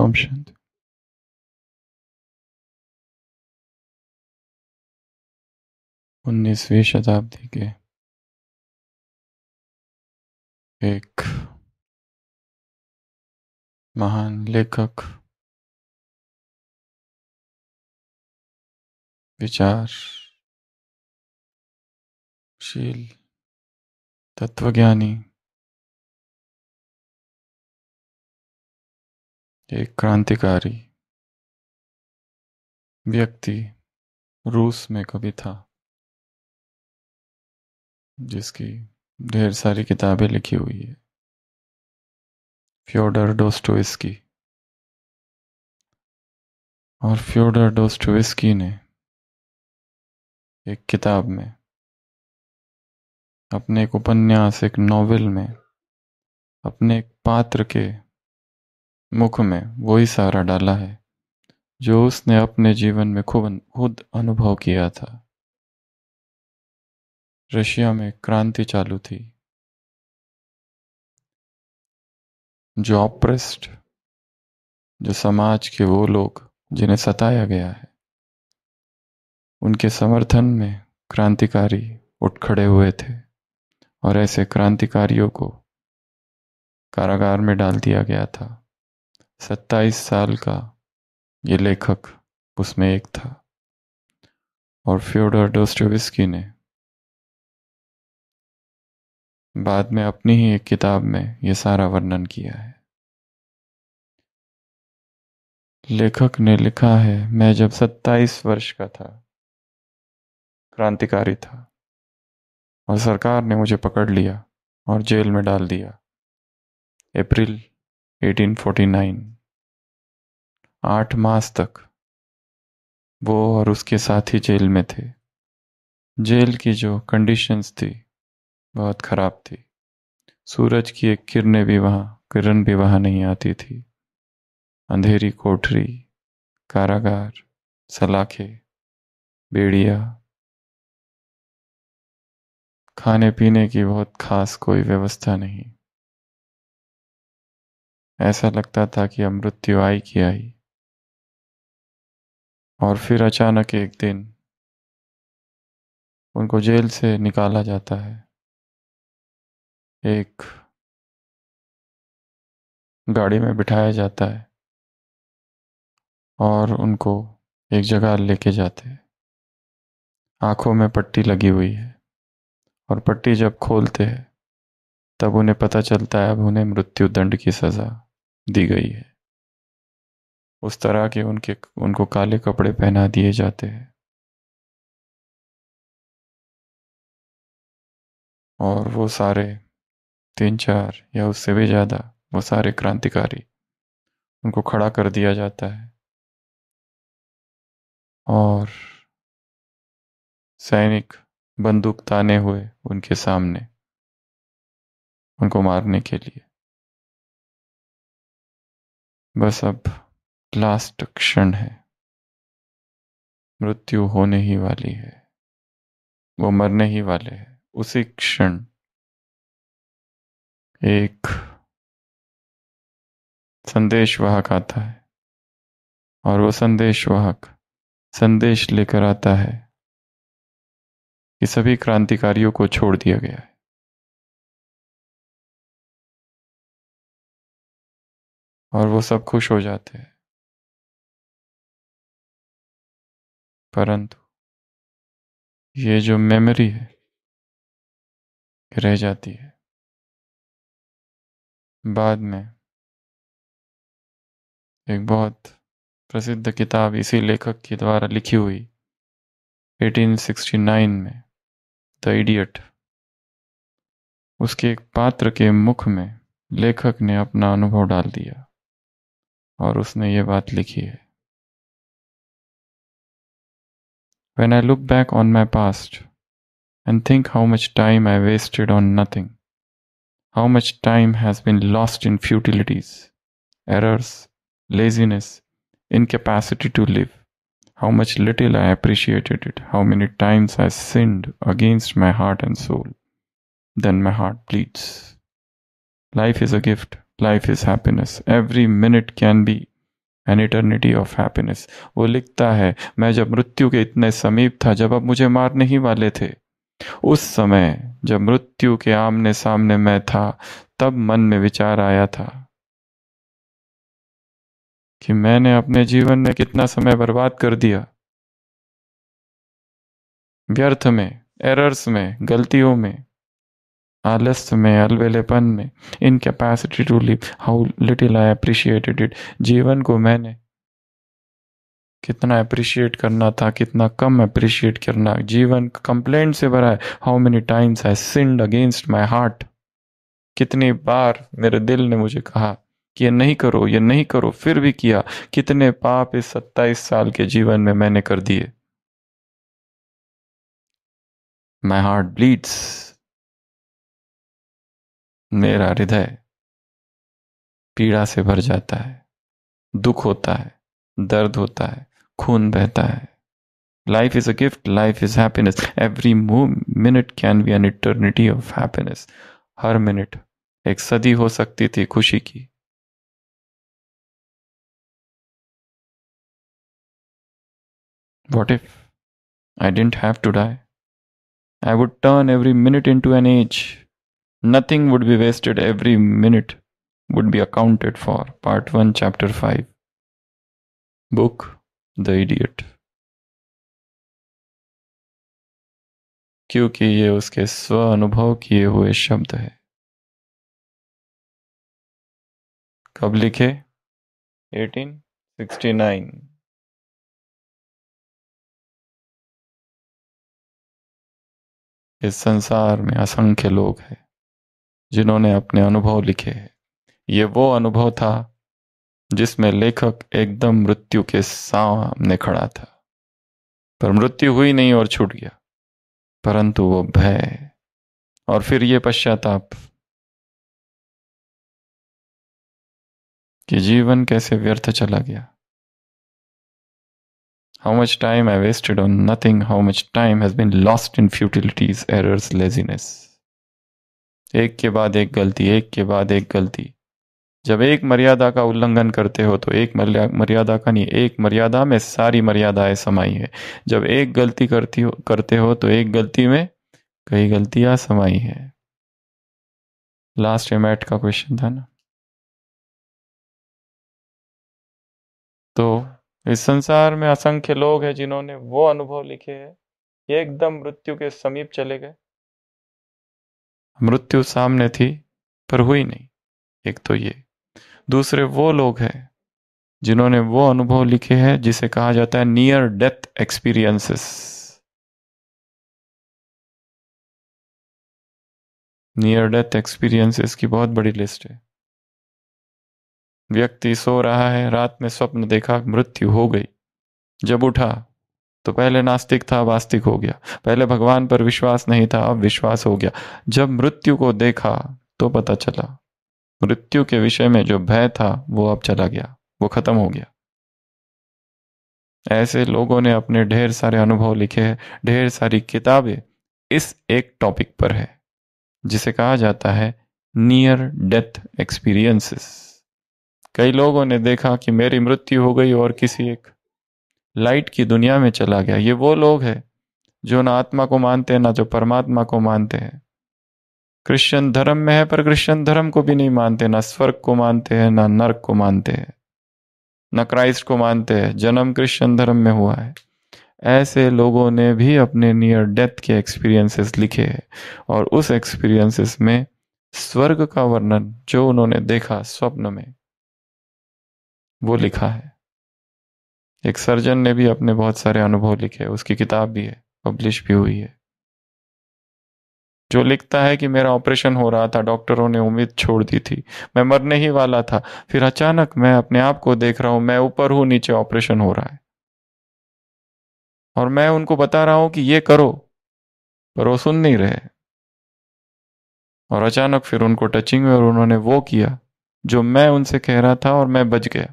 functioned उन्नीसवी शताब्दी के एक महान लेखक विचारशील तत्वज्ञानी एक क्रांतिकारी व्यक्ति रूस में कभी था जिसकी ढेर सारी किताबें लिखी हुई है फ्योडर डोस्टोविस्की और फ्योडर डोस्टोविस्की ने एक किताब में अपने एक उपन्यास एक नॉवेल में अपने एक पात्र के मुख में वही सारा डाला है जो उसने अपने जीवन में खुद खुद अनुभव किया था रशिया में क्रांति चालू थी जो अप्रेस्ड जो समाज के वो लोग जिन्हें सताया गया है उनके समर्थन में क्रांतिकारी उठ खड़े हुए थे और ऐसे क्रांतिकारियों को कारागार में डाल दिया गया था सत्ताईस साल का ये लेखक उसमें एक था और फ्योडर डोस्टोविस्की ने बाद में अपनी ही एक किताब में ये सारा वर्णन किया है लेखक ने लिखा है मैं जब सत्ताईस वर्ष का था क्रांतिकारी था और सरकार ने मुझे पकड़ लिया और जेल में डाल दिया अप्रैल 1849 आठ मास तक वो और उसके साथी जेल में थे जेल की जो कंडीशंस थी बहुत ख़राब थी सूरज की एक किरणें भी वहाँ किरण भी वहाँ नहीं आती थी अंधेरी कोठरी कारागार सलाखे बेड़िया खाने पीने की बहुत खास कोई व्यवस्था नहीं ऐसा लगता था कि अब मृत्यु आई कि आई और फिर अचानक एक दिन उनको जेल से निकाला जाता है एक गाड़ी में बिठाया जाता है और उनको एक जगह लेके जाते हैं आंखों में पट्टी लगी हुई है और पट्टी जब खोलते हैं तब उन्हें पता चलता है अब उन्हें मृत्यु दंड की सज़ा दी गई है उस तरह के उनके उनको काले कपड़े पहना दिए जाते हैं और वो सारे तीन चार या उससे भी ज़्यादा वो सारे क्रांतिकारी उनको खड़ा कर दिया जाता है और सैनिक बंदूक ताने हुए उनके सामने उनको मारने के लिए बस अब लास्ट क्षण है मृत्यु होने ही वाली है वो मरने ही वाले हैं उसी क्षण एक संदेश वाहक आता है और वो संदेश वाहक संदेश लेकर आता है कि सभी क्रांतिकारियों को छोड़ दिया गया है और वो सब खुश हो जाते हैं परंतु ये जो मेमोरी है रह जाती है बाद में एक बहुत प्रसिद्ध किताब इसी लेखक के द्वारा लिखी हुई 1869 में द इडियट उसके एक पात्र के मुख में लेखक ने अपना अनुभव डाल दिया और उसने When I look back on my past and think how much time I wasted on nothing, how much time has been lost in futilities, errors, laziness, incapacity to live, how much little I appreciated it, how many times I sinned against my heart and soul, then my heart bleeds. Life is a gift. Life is happiness every minute can be an eternity of happiness वो लिखता है मैं जब मृत्यु के इतने समीप था जब अब मुझे मारने ही वाले थे उस समय जब मृत्यु के आमने सामने मैं था तब मन में विचार आया था कि मैंने अपने जीवन में कितना समय बर्बाद कर दिया व्यर्थ में एरर्स में गलतियों में alas में अलवेलेपन में capacity to live how little I appreciated it जीवन को मैंने कितना अप्रिशिएट करना था कितना कम अप्रिशिएट करना जीवन कंप्लेंट से भरा है how many times I sinned against my heart कितनी बार मेरे दिल ने मुझे कहा कि ये नहीं करो ये नहीं करो फिर भी किया कितने पाप इस सत्ताईस साल के जीवन में मैंने कर दिए माई हार्ट ब्लीड्स मेरा हृदय पीड़ा से भर जाता है दुख होता है दर्द होता है खून बहता है life is a gift life is happiness every move minute can be an eternity of happiness हर मिनट एक सदी हो सकती थी खुशी की what if I didn't have to die I would turn every minute into an age Nothing would be wasted, every minute would be accounted for. Part 1, Chapter 5. Book The Idiot. क्योंकि ये उसके स्व अनुभव किए हुए शब्द है कब लिखे 1869 इस संसार में असंख्य लोग हैं जिन्होंने अपने अनुभव लिखे हैं ये वो अनुभव था जिसमें लेखक एकदम मृत्यु के सामने खड़ा था पर मृत्यु हुई नहीं और छूट गया परंतु वो भय और फिर ये पश्चाताप कि जीवन कैसे व्यर्थ चला गया how much time I wasted on nothing how much time has been lost in futilities errors laziness एक के बाद एक गलती एक के बाद एक गलती जब एक मर्यादा का उल्लंघन करते हो तो एक मर्यादा का नहीं एक मर्यादा में सारी मर्यादाएं समाई है जब एक गलती करती हो करते हो तो एक गलती में कई गलतियां समाई है लास्ट में मैट का क्वेश्चन था ना तो इस संसार में असंख्य लोग हैं जिन्होंने वो अनुभव लिखे हैं एकदम मृत्यु के समीप चले गए मृत्यु सामने थी पर हुई नहीं एक तो ये दूसरे वो लोग हैं जिन्होंने वो अनुभव लिखे हैं जिसे कहा जाता है near death experiences near death experiences की बहुत बड़ी लिस्ट है व्यक्ति सो रहा है रात में स्वप्न देखा मृत्यु हो गई जब उठा तो पहले नास्तिक था अब आस्तिक हो गया पहले भगवान पर विश्वास नहीं था अब विश्वास हो गया जब मृत्यु को देखा तो पता चला मृत्यु के विषय में जो भय था वो अब चला गया वो खत्म हो गया ऐसे लोगों ने अपने ढेर सारे अनुभव लिखे हैं ढेर सारी किताबें इस एक टॉपिक पर है जिसे कहा जाता है नियर डेथ एक्सपीरियंसेस कई लोगों ने देखा कि मेरी मृत्यु हो गई और किसी एक लाइट की दुनिया में चला गया ये वो लोग हैं जो ना आत्मा को मानते हैं ना जो परमात्मा को मानते हैं क्रिश्चियन धर्म में है पर क्रिश्चियन धर्म को भी नहीं मानते ना स्वर्ग को मानते हैं ना नर्क को मानते हैं ना क्राइस्ट को मानते हैं जन्म क्रिश्चियन धर्म में हुआ है ऐसे लोगों ने भी अपने नियर डेथ के एक्सपीरियंसेस लिखे हैं और उस एक्सपीरियंसेस में स्वर्ग का वर्णन जो उन्होंने देखा स्वप्न में वो लिखा है एक सर्जन ने भी अपने बहुत सारे अनुभव लिखे उसकी किताब भी है पब्लिश भी हुई है जो लिखता है कि मेरा ऑपरेशन हो रहा था डॉक्टरों ने उम्मीद छोड़ दी थी मैं मरने ही वाला था फिर अचानक मैं अपने आप को देख रहा हूं मैं ऊपर हूं नीचे ऑपरेशन हो रहा है और मैं उनको बता रहा हूं कि ये करो पर वो सुन नहीं रहे और अचानक फिर उनको टचिंग में और उन्होंने वो किया जो मैं उनसे कह रहा था और मैं बच गया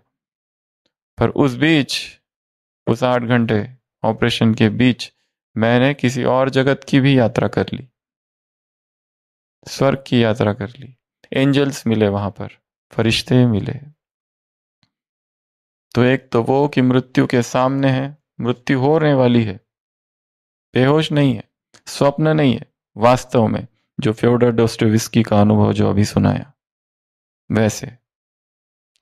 पर उस बीच उस आठ घंटे ऑपरेशन के बीच मैंने किसी और जगत की भी यात्रा कर ली स्वर्ग की यात्रा कर ली एंजल्स मिले वहां पर फरिश्ते मिले तो एक तो वो कि मृत्यु के सामने है मृत्यु होने वाली है बेहोश नहीं है स्वप्न नहीं है वास्तव में जो फ्योडर डोस्टोविस्की का अनुभव जो अभी सुनाया वैसे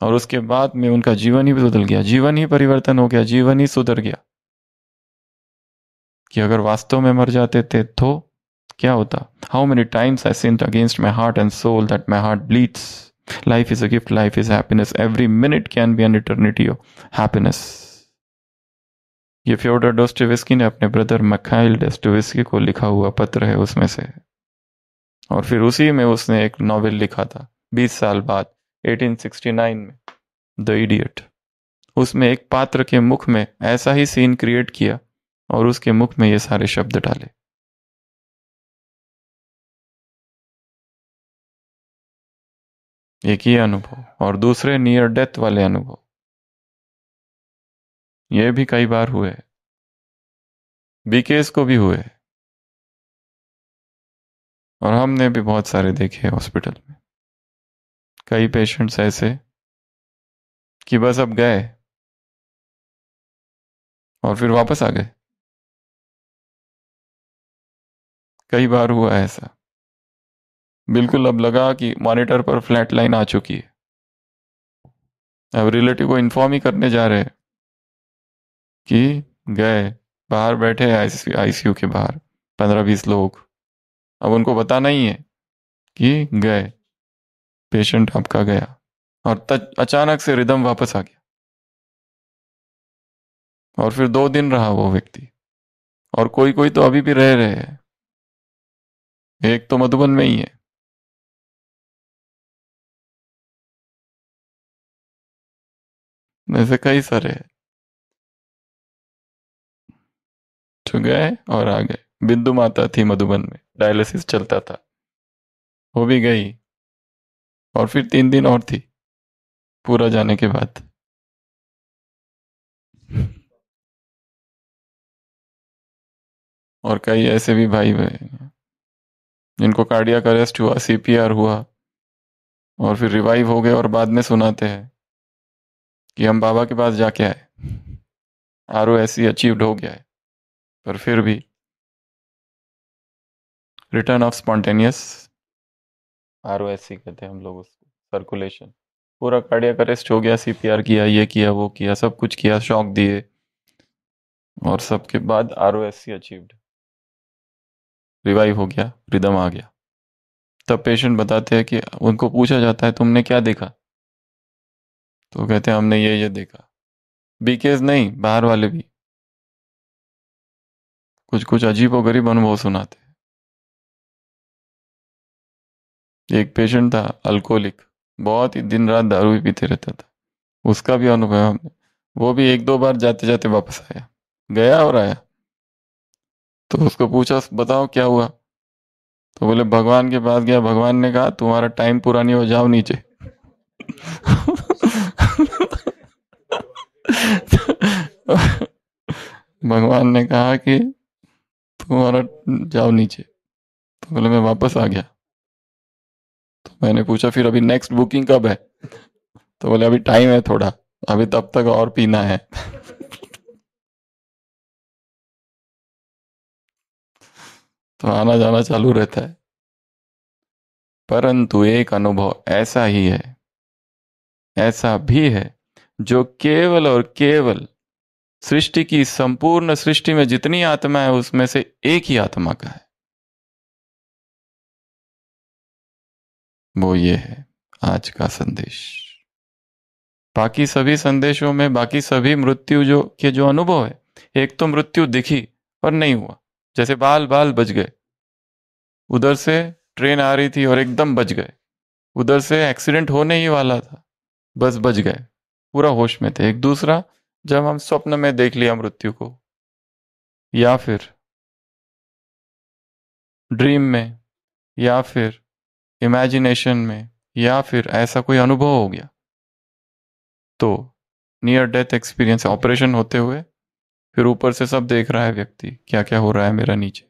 और उसके बाद में उनका जीवन ही बदल गया जीवन ही परिवर्तन हो गया जीवन ही सुधर गया कि अगर वास्तव में मर जाते थे तो क्या होता how many times I sent against my heart and soul that my heart bleeds life is a gift life is happiness every minute can be an eternity of happiness ये फ्योडर डोस्टिविस्की ने अपने ब्रदर मखाइल डोस्टिविस्की को लिखा हुआ पत्र है उसमें से और फिर उसी में उसने एक नॉवेल लिखा था 20 साल बाद 1869 में द इडियट उसमें एक पात्र के मुख में ऐसा ही सीन क्रिएट किया और उसके मुख में ये सारे शब्द डाले एक ही अनुभव और दूसरे नियर डेथ वाले अनुभव ये भी कई बार हुए बीकेस को भी हुए और हमने भी बहुत सारे देखे हॉस्पिटल में कई पेशेंट्स ऐसे कि बस अब गए और फिर वापस आ गए कई बार हुआ ऐसा बिल्कुल अब लगा कि मॉनिटर पर फ्लैट लाइन आ चुकी है अब रिलेटिव को इन्फॉर्म ही करने जा रहे कि गए बाहर बैठे आईसीयू के बाहर पंद्रह बीस लोग अब उनको बताना ही है कि गए पेशेंट आपका गया और अचानक से रिदम वापस आ गया और फिर दो दिन रहा वो व्यक्ति और कोई कोई तो अभी भी रह रहे हैं एक तो मधुबन में ही है ऐसे कई सारे है तो गए और आ गए बिंदु माता थी मधुबन में डायलिसिस चलता था वो भी गई और फिर तीन दिन और थी पूरा जाने के बाद और कई ऐसे भी भाई हैं जिनको कार्डियक अरेस्ट हुआ सीपीआर हुआ और फिर रिवाइव हो गए और बाद में सुनाते हैं कि हम बाबा के पास जाके आए आर ओ ऐसी अचीव्ड हो गया है पर फिर भी return of spontaneous R O S C कहते हैं हम लोग उसको सर्कुलेशन पूरा कार्डियक अरेस्ट हो गया सी पी आर किया ये किया वो किया सब कुछ किया शौक दिए और सबके बाद R O S C achieved revive हो गया रिदम आ गया तब पेशेंट बताते हैं कि उनको पूछा जाता है तुमने क्या देखा तो कहते हैं हमने ये ये देखा बीकेज नहीं बाहर वाले भी कुछ कुछ अजीब और गरीब अनुभव सुनाते एक पेशेंट था अल्कोहलिक बहुत ही दिन रात दारू भी पीते रहता था उसका भी अनुभव हमने वो भी एक दो बार जाते जाते वापस आया गया और आया तो उसको पूछा बताओ क्या हुआ तो बोले भगवान के पास गया भगवान ने कहा तुम्हारा टाइम पूरा नहीं हो जाओ नीचे भगवान ने कहा कि तुम्हारा जाओ नीचे तो बोले मैं वापस आ गया मैंने पूछा फिर अभी नेक्स्ट बुकिंग कब है तो बोले अभी टाइम है थोड़ा अभी तब तक और पीना है तो आना जाना चालू रहता है परंतु एक अनुभव ऐसा ही है ऐसा भी है जो केवल और केवल सृष्टि की संपूर्ण सृष्टि में जितनी आत्मा है उसमें से एक ही आत्मा का है वो ये है आज का संदेश बाकी सभी संदेशों में बाकी सभी मृत्यु जो के जो अनुभव है एक तो मृत्यु दिखी और नहीं हुआ जैसे बाल बाल बच गए उधर से ट्रेन आ रही थी और एकदम बच गए उधर से एक्सीडेंट होने ही वाला था बस बच गए पूरा होश में थे एक दूसरा जब हम स्वप्न में देख लिया मृत्यु को या फिर ड्रीम में या फिर इमेजिनेशन में या फिर ऐसा कोई अनुभव हो गया तो नियर डेथ एक्सपीरियंस ऑपरेशन होते हुए फिर ऊपर से सब देख रहा है व्यक्ति क्या क्या हो रहा है मेरा नीचे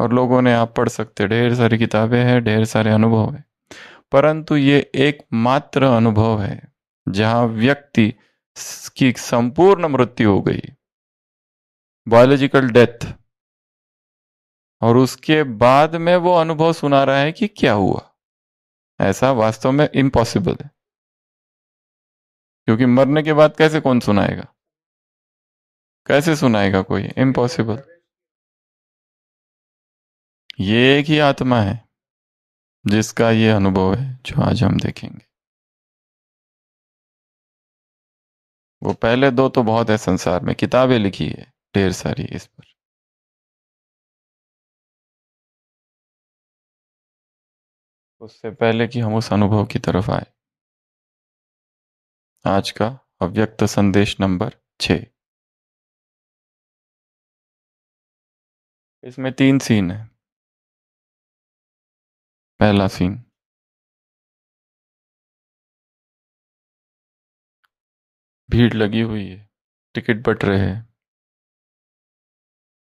और लोगों ने आप पढ़ सकते ढेर सारी किताबें हैं ढेर सारे अनुभव हैं परंतु ये एकमात्र अनुभव है जहां व्यक्ति की संपूर्ण मृत्यु हो गई बायोलॉजिकल डेथ और उसके बाद में वो अनुभव सुना रहा है कि क्या हुआ ऐसा वास्तव में इम्पॉसिबल है क्योंकि मरने के बाद कैसे कौन सुनाएगा कैसे सुनाएगा कोई इम्पॉसिबल ये एक ही आत्मा है जिसका ये अनुभव है जो आज हम देखेंगे वो पहले दो तो बहुत है संसार में किताबें लिखी है ढेर सारी इस पर उससे पहले कि हम उस अनुभव की तरफ आए आज का अव्यक्त संदेश नंबर छ इसमें तीन सीन है पहला सीन भीड़ लगी हुई है टिकट बट रहे हैं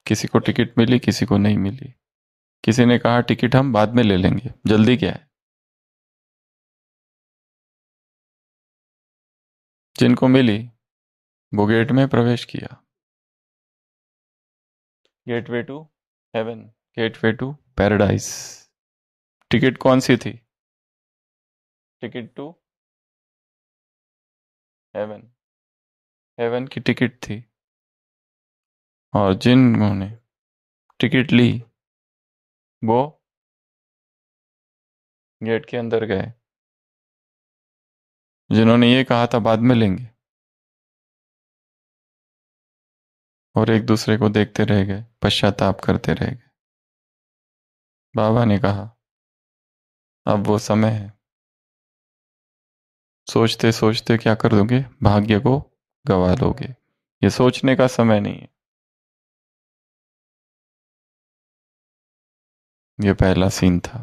किसी को टिकट मिली किसी को नहीं मिली किसी ने कहा टिकट हम बाद में ले लेंगे जल्दी क्या है जिनको मिली वो गेट में प्रवेश किया gateway to heaven gateway to paradise ticket कौन सी थी टिकट टू हेवन हेवन की टिकट थी और जिन उन्होंने टिकट ली वो गेट के अंदर गए जिन्होंने ये कहा था बाद में लेंगे और एक दूसरे को देखते रह गए पश्चाताप करते रह गए बाबा ने कहा अब वो समय है सोचते सोचते क्या कर दोगे भाग्य को गवा दोगे ये सोचने का समय नहीं है ये पहला सीन था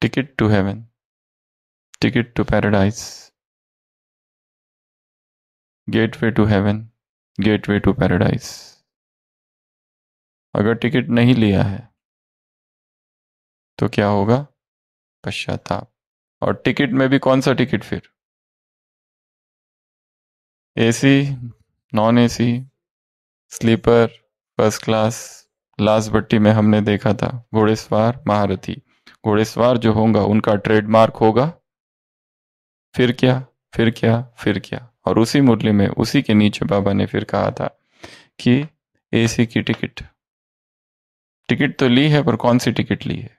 ticket to heaven ticket to paradise gateway to heaven gateway to paradise अगर टिकट नहीं लिया है तो क्या होगा पश्चाताप और टिकट में भी कौन सा टिकट फिर AC non AC sleeper first class last भट्टी में हमने देखा था घोड़ेस्वार महारथी घोड़ेस्वार जो होगा उनका ट्रेडमार्क होगा फिर क्या फिर क्या फिर क्या और उसी मुरली में उसी के नीचे बाबा ने फिर कहा था कि एसी की टिकट टिकट तो ली है पर कौन सी टिकट ली है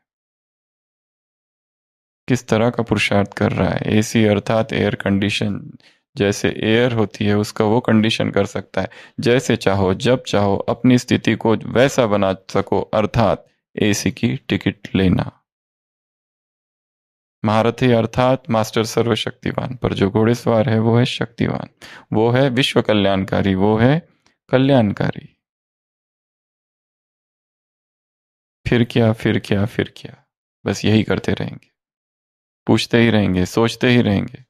किस तरह का पुरुषार्थ कर रहा है एसी अर्थात एयर कंडीशन जैसे एयर होती है उसका वो कंडीशन कर सकता है जैसे चाहो जब चाहो अपनी स्थिति को वैसा बना सको अर्थात एसी की टिकट लेना महारथी अर्थात मास्टर सर्वशक्तिवान पर जो घोड़ेस्वार है वो है शक्तिवान वो है विश्व कल्याणकारी वो है कल्याणकारी फिर क्या फिर क्या फिर क्या बस यही करते रहेंगे पूछते ही रहेंगे सोचते ही रहेंगे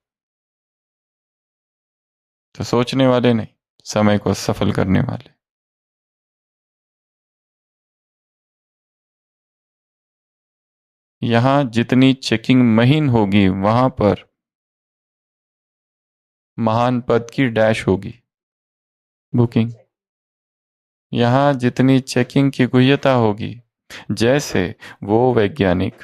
तो सोचने वाले नहीं समय को सफल करने वाले यहां जितनी चेकिंग महीन होगी वहां पर महान पद की डैश होगी बुकिंग यहां जितनी चेकिंग की गुह्यता होगी जैसे वो वैज्ञानिक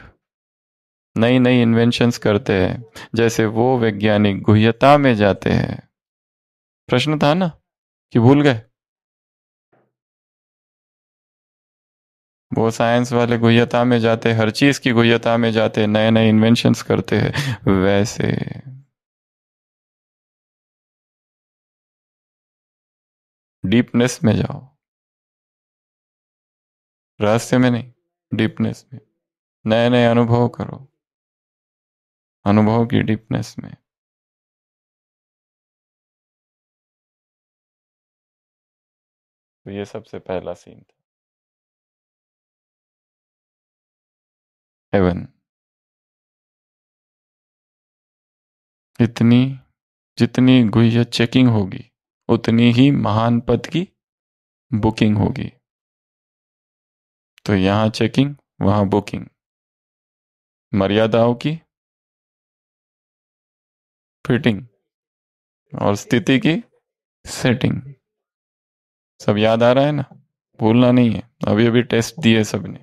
नई नई इन्वेंशंस करते हैं जैसे वो वैज्ञानिक गुह्यता में जाते हैं प्रश्न था ना कि भूल गए वो साइंस वाले गुहता में जाते हर चीज की गुहता में जाते नए नए इन्वेंशंस करते हैं वैसे डीपनेस में जाओ रहस्य में नहीं डीपनेस में नए नए अनुभव करो अनुभव की डीपनेस में तो ये सबसे पहला सीन था हेवन इतनी जितनी गुहिया चेकिंग होगी उतनी ही महान पद की बुकिंग होगी तो यहां चेकिंग वहां बुकिंग मर्यादाओं की फिटिंग और स्थिति की सेटिंग सब याद आ रहा है ना भूलना नहीं है अभी अभी टेस्ट दिए सबने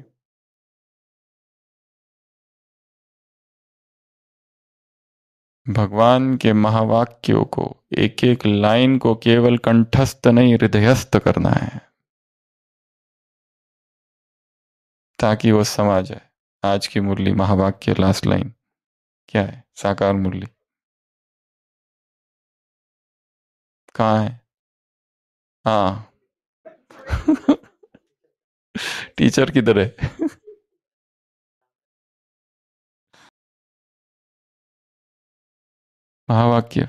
भगवान के महावाक्यों को एक एक लाइन को केवल कंठस्थ नहीं हृदयस्थ करना है ताकि वो समा जाए आज की मुरली महावाक्य लास्ट लाइन क्या है साकार मुरली कहा है हाँ टीचर किधर है महावाक्य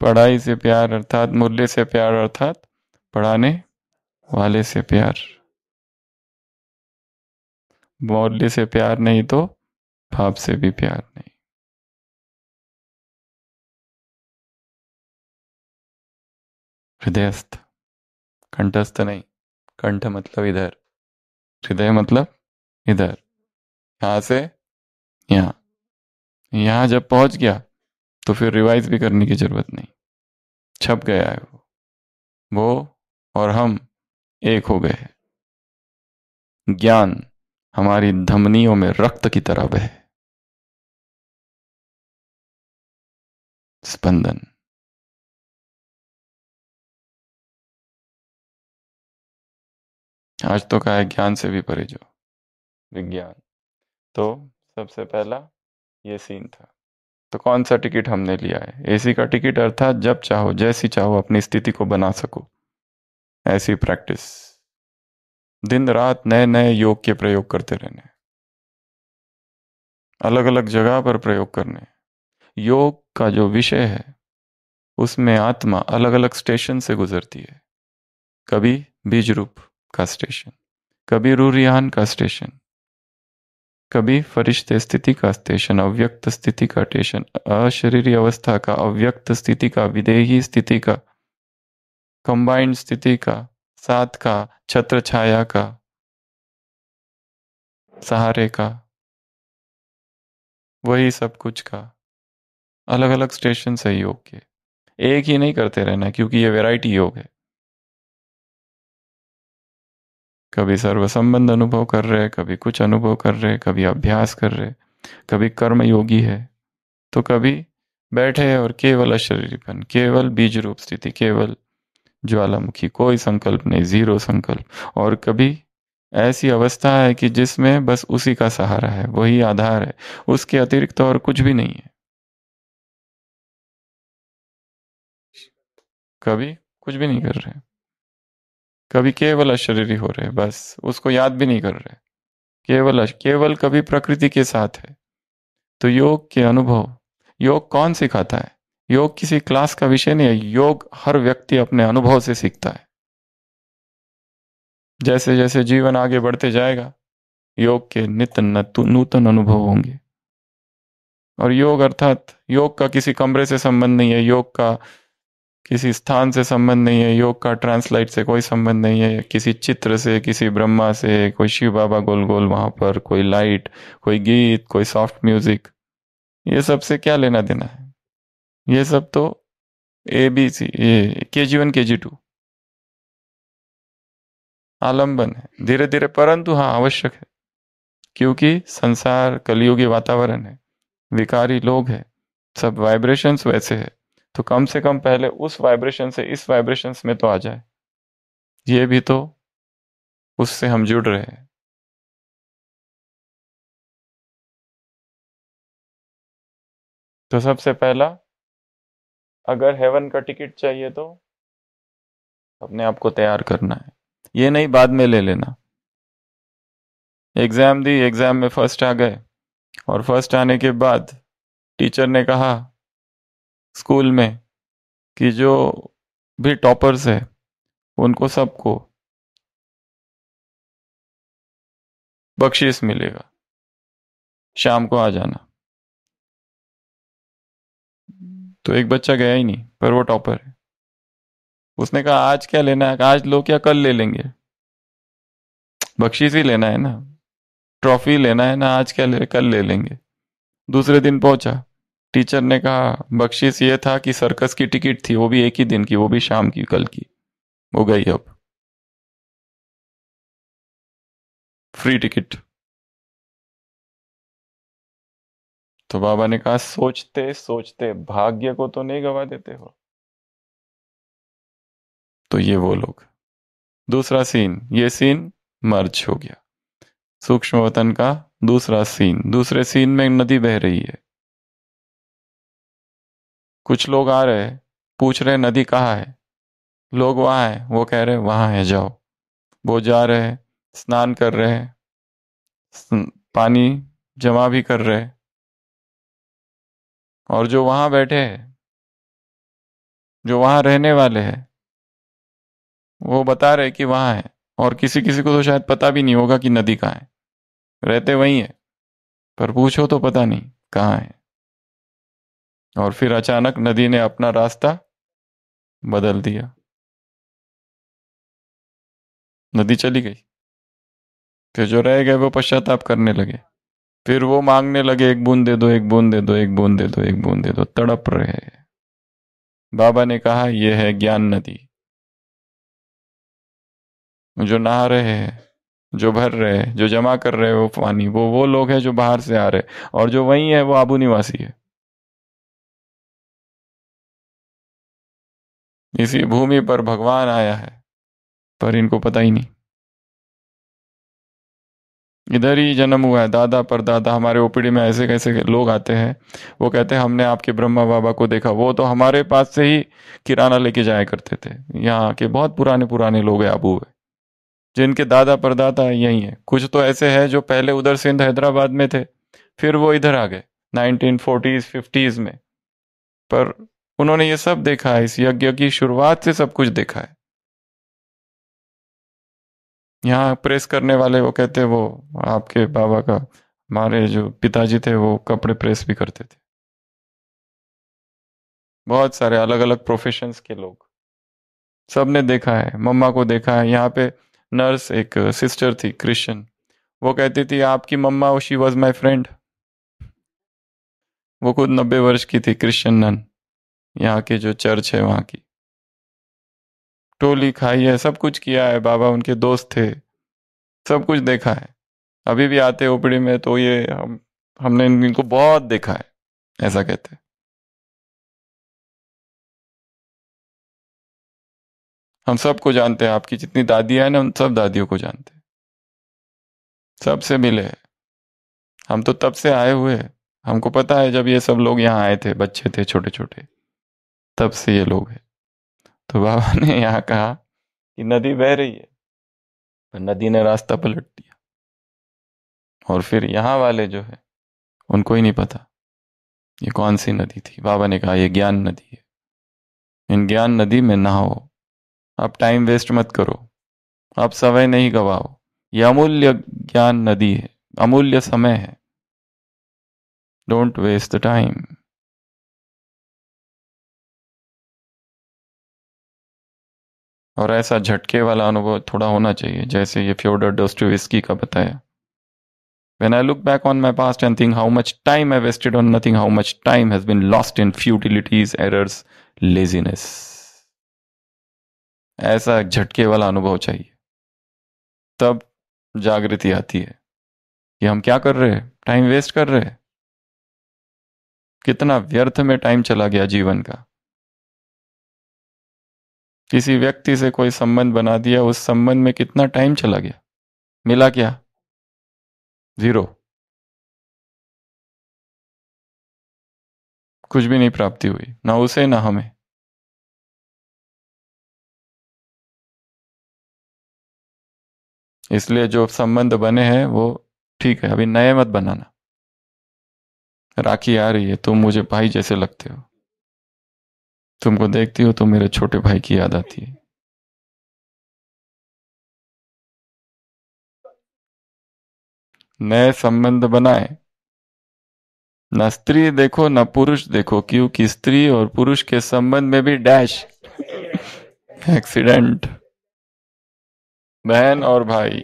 पढ़ाई से प्यार अर्थात मूल्य से प्यार अर्थात पढ़ाने वाले से प्यार मूल्य से प्यार नहीं तो भाव से भी प्यार नहीं हृदयस्थ कंठस्थ नहीं कंठ मतलब इधर हृदय मतलब इधर यहां से यहां यहां जब पहुंच गया तो फिर रिवाइज भी करने की जरूरत नहीं छप गया है वो वो और हम एक हो गए हैं ज्ञान हमारी धमनियों में रक्त की तरह बहे स्पंदन आज तो कहा है ज्ञान से भी परे जो विज्ञान तो सबसे पहला ये सीन था तो कौन सा टिकट हमने लिया है एसी का टिकट अर्थात जब चाहो जैसी चाहो अपनी स्थिति को बना सको ऐसी प्रैक्टिस दिन रात नए नए योग के प्रयोग करते रहने अलग अलग जगह पर प्रयोग करने योग का जो विषय है उसमें आत्मा अलग अलग स्टेशन से गुजरती है कभी बीज रूप का स्टेशन कभी रूरियान का स्टेशन कभी फरिश्ते स्थिति का स्टेशन अव्यक्त स्थिति का स्टेशन अशरीरी अवस्था का अव्यक्त स्थिति का विदेही स्थिति का कंबाइंड स्थिति का साथ का छत्र छाया का सहारे का वही सब कुछ का अलग अलग स्टेशन से योग के एक ही नहीं करते रहना क्योंकि ये वैरायटी योग है कभी सर्वसंबंध अनुभव कर रहे हैं कभी कुछ अनुभव कर रहे हैं कभी अभ्यास कर रहे कभी कर्म योगी है तो कभी बैठे और केवल अशरीरपन केवल बीज रूप स्थिति केवल ज्वालामुखी कोई संकल्प नहीं जीरो संकल्प और कभी ऐसी अवस्था है कि जिसमें बस उसी का सहारा है वही आधार है उसके अतिरिक्त तो और कुछ भी नहीं है कभी कुछ भी नहीं कर रहे कभी केवल अशरीर हो रहे बस उसको याद भी नहीं कर रहे केवल केवल कभी प्रकृति के साथ है तो योग के अनुभव योग कौन सिखाता है योग किसी क्लास का विषय नहीं है योग हर व्यक्ति अपने अनुभव से सीखता है जैसे जैसे जीवन आगे बढ़ते जाएगा योग के नित नूतन अनुभव होंगे और योग अर्थात योग का किसी कमरे से संबंध नहीं है योग का किसी स्थान से संबंध नहीं है योग का ट्रांसलाइट से कोई संबंध नहीं है किसी चित्र से किसी ब्रह्मा से कोई शिव बाबा गोल गोल वहाँ पर कोई लाइट कोई गीत कोई सॉफ्ट म्यूजिक ये सब से क्या लेना देना है ये सब तो ए बी सी ये के जी वन के जी टू आलंबन है धीरे धीरे परंतु हाँ आवश्यक है क्योंकि संसार कलियुगी वातावरण है विकारी लोग हैं सब वाइब्रेशंस वैसे है तो कम से कम पहले उस वाइब्रेशन से इस वाइब्रेशन में तो आ जाए ये भी तो उससे हम जुड़ रहे हैं तो सबसे पहला अगर हेवन का टिकट चाहिए तो अपने आप को तैयार करना है ये नहीं बाद में ले लेना एग्ज़ाम दी एग्ज़ाम में फर्स्ट आ गए और फर्स्ट आने के बाद टीचर ने कहा स्कूल में कि जो भी टॉपर्स है उनको सबको बख्शीस मिलेगा शाम को आ जाना तो एक बच्चा गया ही नहीं पर वो टॉपर है उसने कहा आज क्या लेना है आज लो क्या कल ले लेंगे बख्शीस ही लेना है ना ट्रॉफी लेना है ना आज क्या ले कल ले लेंगे दूसरे दिन पहुंचा टीचर ने कहा बख्शीश ये था कि सर्कस की टिकट थी वो भी एक ही दिन की वो भी शाम की कल की वो गई अब फ्री टिकट तो बाबा ने कहा सोचते सोचते भाग्य को तो नहीं गवा देते हो तो ये वो लोग दूसरा सीन ये सीन मर्ज हो गया सूक्ष्म वतन का दूसरा सीन दूसरे सीन में नदी बह रही है कुछ लोग आ रहे पूछ रहे नदी कहाँ है लोग वहाँ हैं वो कह रहे वहाँ है जाओ वो जा रहे स्नान कर रहे पानी जमा भी कर रहे और जो वहाँ बैठे हैं जो वहाँ रहने वाले हैं वो बता रहे कि वहाँ है और किसी किसी को तो शायद पता भी नहीं होगा कि नदी कहाँ है रहते वहीं है पर पूछो तो पता नहीं कहाँ है और फिर अचानक नदी ने अपना रास्ता बदल दिया नदी चली गई फिर जो रह गए वो पश्चाताप करने लगे फिर वो मांगने लगे एक बूंद दे दो एक बूंद दे दो एक बूंद दे दो एक बूंद दे दो तड़प रहे बाबा ने कहा यह है ज्ञान नदी जो नहा रहे हैं जो भर रहे हैं जो जमा कर रहे हैं वो पानी वो वो लोग हैं जो बाहर से आ रहे हैं और जो वहीं है वो आबू निवासी है इसी भूमि पर भगवान आया है पर इनको पता ही नहीं इधर ही जन्म हुआ है दादा पर दादा हमारे ओपीडी में ऐसे कैसे लोग आते हैं वो कहते हैं हमने आपके ब्रह्मा बाबा को देखा वो तो हमारे पास से ही किराना लेके जाया करते थे यहाँ के बहुत पुराने पुराने लोग हैं आबू हुए जिनके दादा परदादा यही है कुछ तो ऐसे हैं जो पहले उधर सिंध हैदराबाद में थे फिर वो इधर आ गए नाइनटीन फोर्टीज फिफ्टीज में पर उन्होंने ये सब देखा है इस यज्ञ की शुरुआत से सब कुछ देखा है यहाँ प्रेस करने वाले वो कहते वो आपके बाबा का हमारे जो पिताजी थे वो कपड़े प्रेस भी करते थे बहुत सारे अलग अलग प्रोफेशंस के लोग सब ने देखा है मम्मा को देखा है यहाँ पे नर्स एक सिस्टर थी क्रिश्चियन वो कहती थी आपकी मम्मा शी वॉज माई फ्रेंड वो खुद नब्बे वर्ष की थी क्रिश्चियन नन यहाँ के जो चर्च है वहाँ की टोली खाई है सब कुछ किया है बाबा उनके दोस्त थे सब कुछ देखा है अभी भी आते ओपड़ी में तो ये हम हमने इनको बहुत देखा है ऐसा कहते हैं हम सबको जानते हैं आपकी जितनी दादियाँ हैं ना उन सब दादियों को जानते हैं सबसे मिले हैं हम तो तब से आए हुए हैं हमको पता है जब ये सब लोग यहाँ आए थे बच्चे थे छोटे छोटे तब से ये लोग हैं तो बाबा ने यहाँ कहा कि नदी बह रही है पर नदी ने रास्ता पलट दिया और फिर यहाँ वाले जो है उनको ही नहीं पता ये कौन सी नदी थी बाबा ने कहा ये ज्ञान नदी है इन ज्ञान नदी में नहाओ आप टाइम वेस्ट मत करो आप समय नहीं गवाओ ये अमूल्य ज्ञान नदी है अमूल्य समय है डोंट वेस्ट द टाइम और ऐसा झटके वाला अनुभव थोड़ा होना चाहिए जैसे ये फ्योडर डोस्टोविस्की का बताया When I look back on my past and think how much time I wasted on nothing, how much time has been lost in futilities, errors, laziness. ऐसा झटके वाला अनुभव चाहिए तब जागृति आती है कि हम क्या कर रहे हैं टाइम वेस्ट कर रहे हैं कितना व्यर्थ में टाइम चला गया जीवन का किसी व्यक्ति से कोई संबंध बना दिया उस संबंध में कितना टाइम चला गया मिला क्या जीरो कुछ भी नहीं प्राप्ति हुई ना उसे ना हमें इसलिए जो संबंध बने हैं वो ठीक है अभी नए मत बनाना राखी आ रही है तुम मुझे भाई जैसे लगते हो तुमको देखती हो तो मेरे छोटे भाई की याद आती है नए संबंध बनाए न स्त्री देखो न पुरुष देखो क्योंकि स्त्री और पुरुष के संबंध में भी डैश एक्सीडेंट बहन और भाई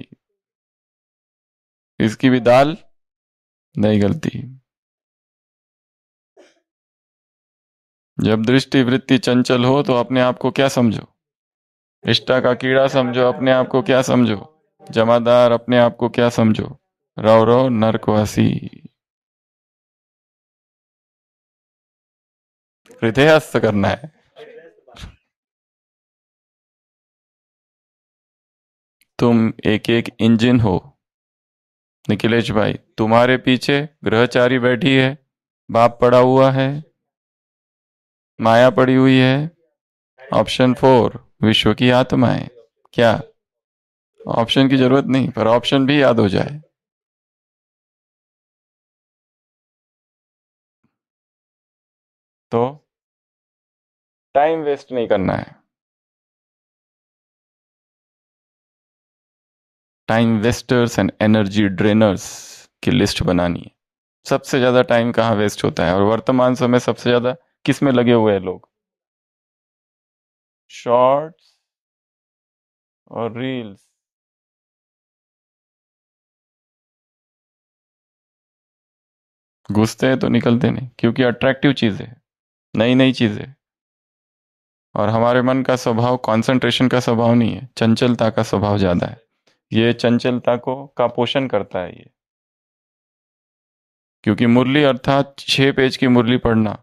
इसकी भी दाल नहीं गलती जब दृष्टि वृत्ति चंचल हो तो अपने आप को क्या समझो इष्टा का कीड़ा समझो अपने आप को क्या समझो जमादार अपने आप को क्या समझो रव रव नरकवासी हृदयस्थ करना है तुम एक एक इंजन हो निखिलेश भाई तुम्हारे पीछे ग्रहचारी बैठी है बाप पड़ा हुआ है माया पड़ी हुई है ऑप्शन फोर विश्व की आत्माएं क्या ऑप्शन की जरूरत नहीं पर ऑप्शन भी याद हो जाए तो टाइम वेस्ट नहीं करना है time wasters and energy drainers की लिस्ट बनानी है सबसे ज़्यादा टाइम कहाँ वेस्ट होता है और वर्तमान समय सबसे ज़्यादा किस में लगे हुए हैं लोग शॉर्ट्स और रील्स घुसते हैं तो निकलते नहीं क्योंकि अट्रैक्टिव चीज़ें नई नई चीज़ें और हमारे मन का स्वभाव कंसंट्रेशन का स्वभाव नहीं है चंचलता का स्वभाव ज़्यादा है ये चंचलता को का पोषण करता है ये क्योंकि मुरली अर्थात छह पेज की मुरली पढ़ना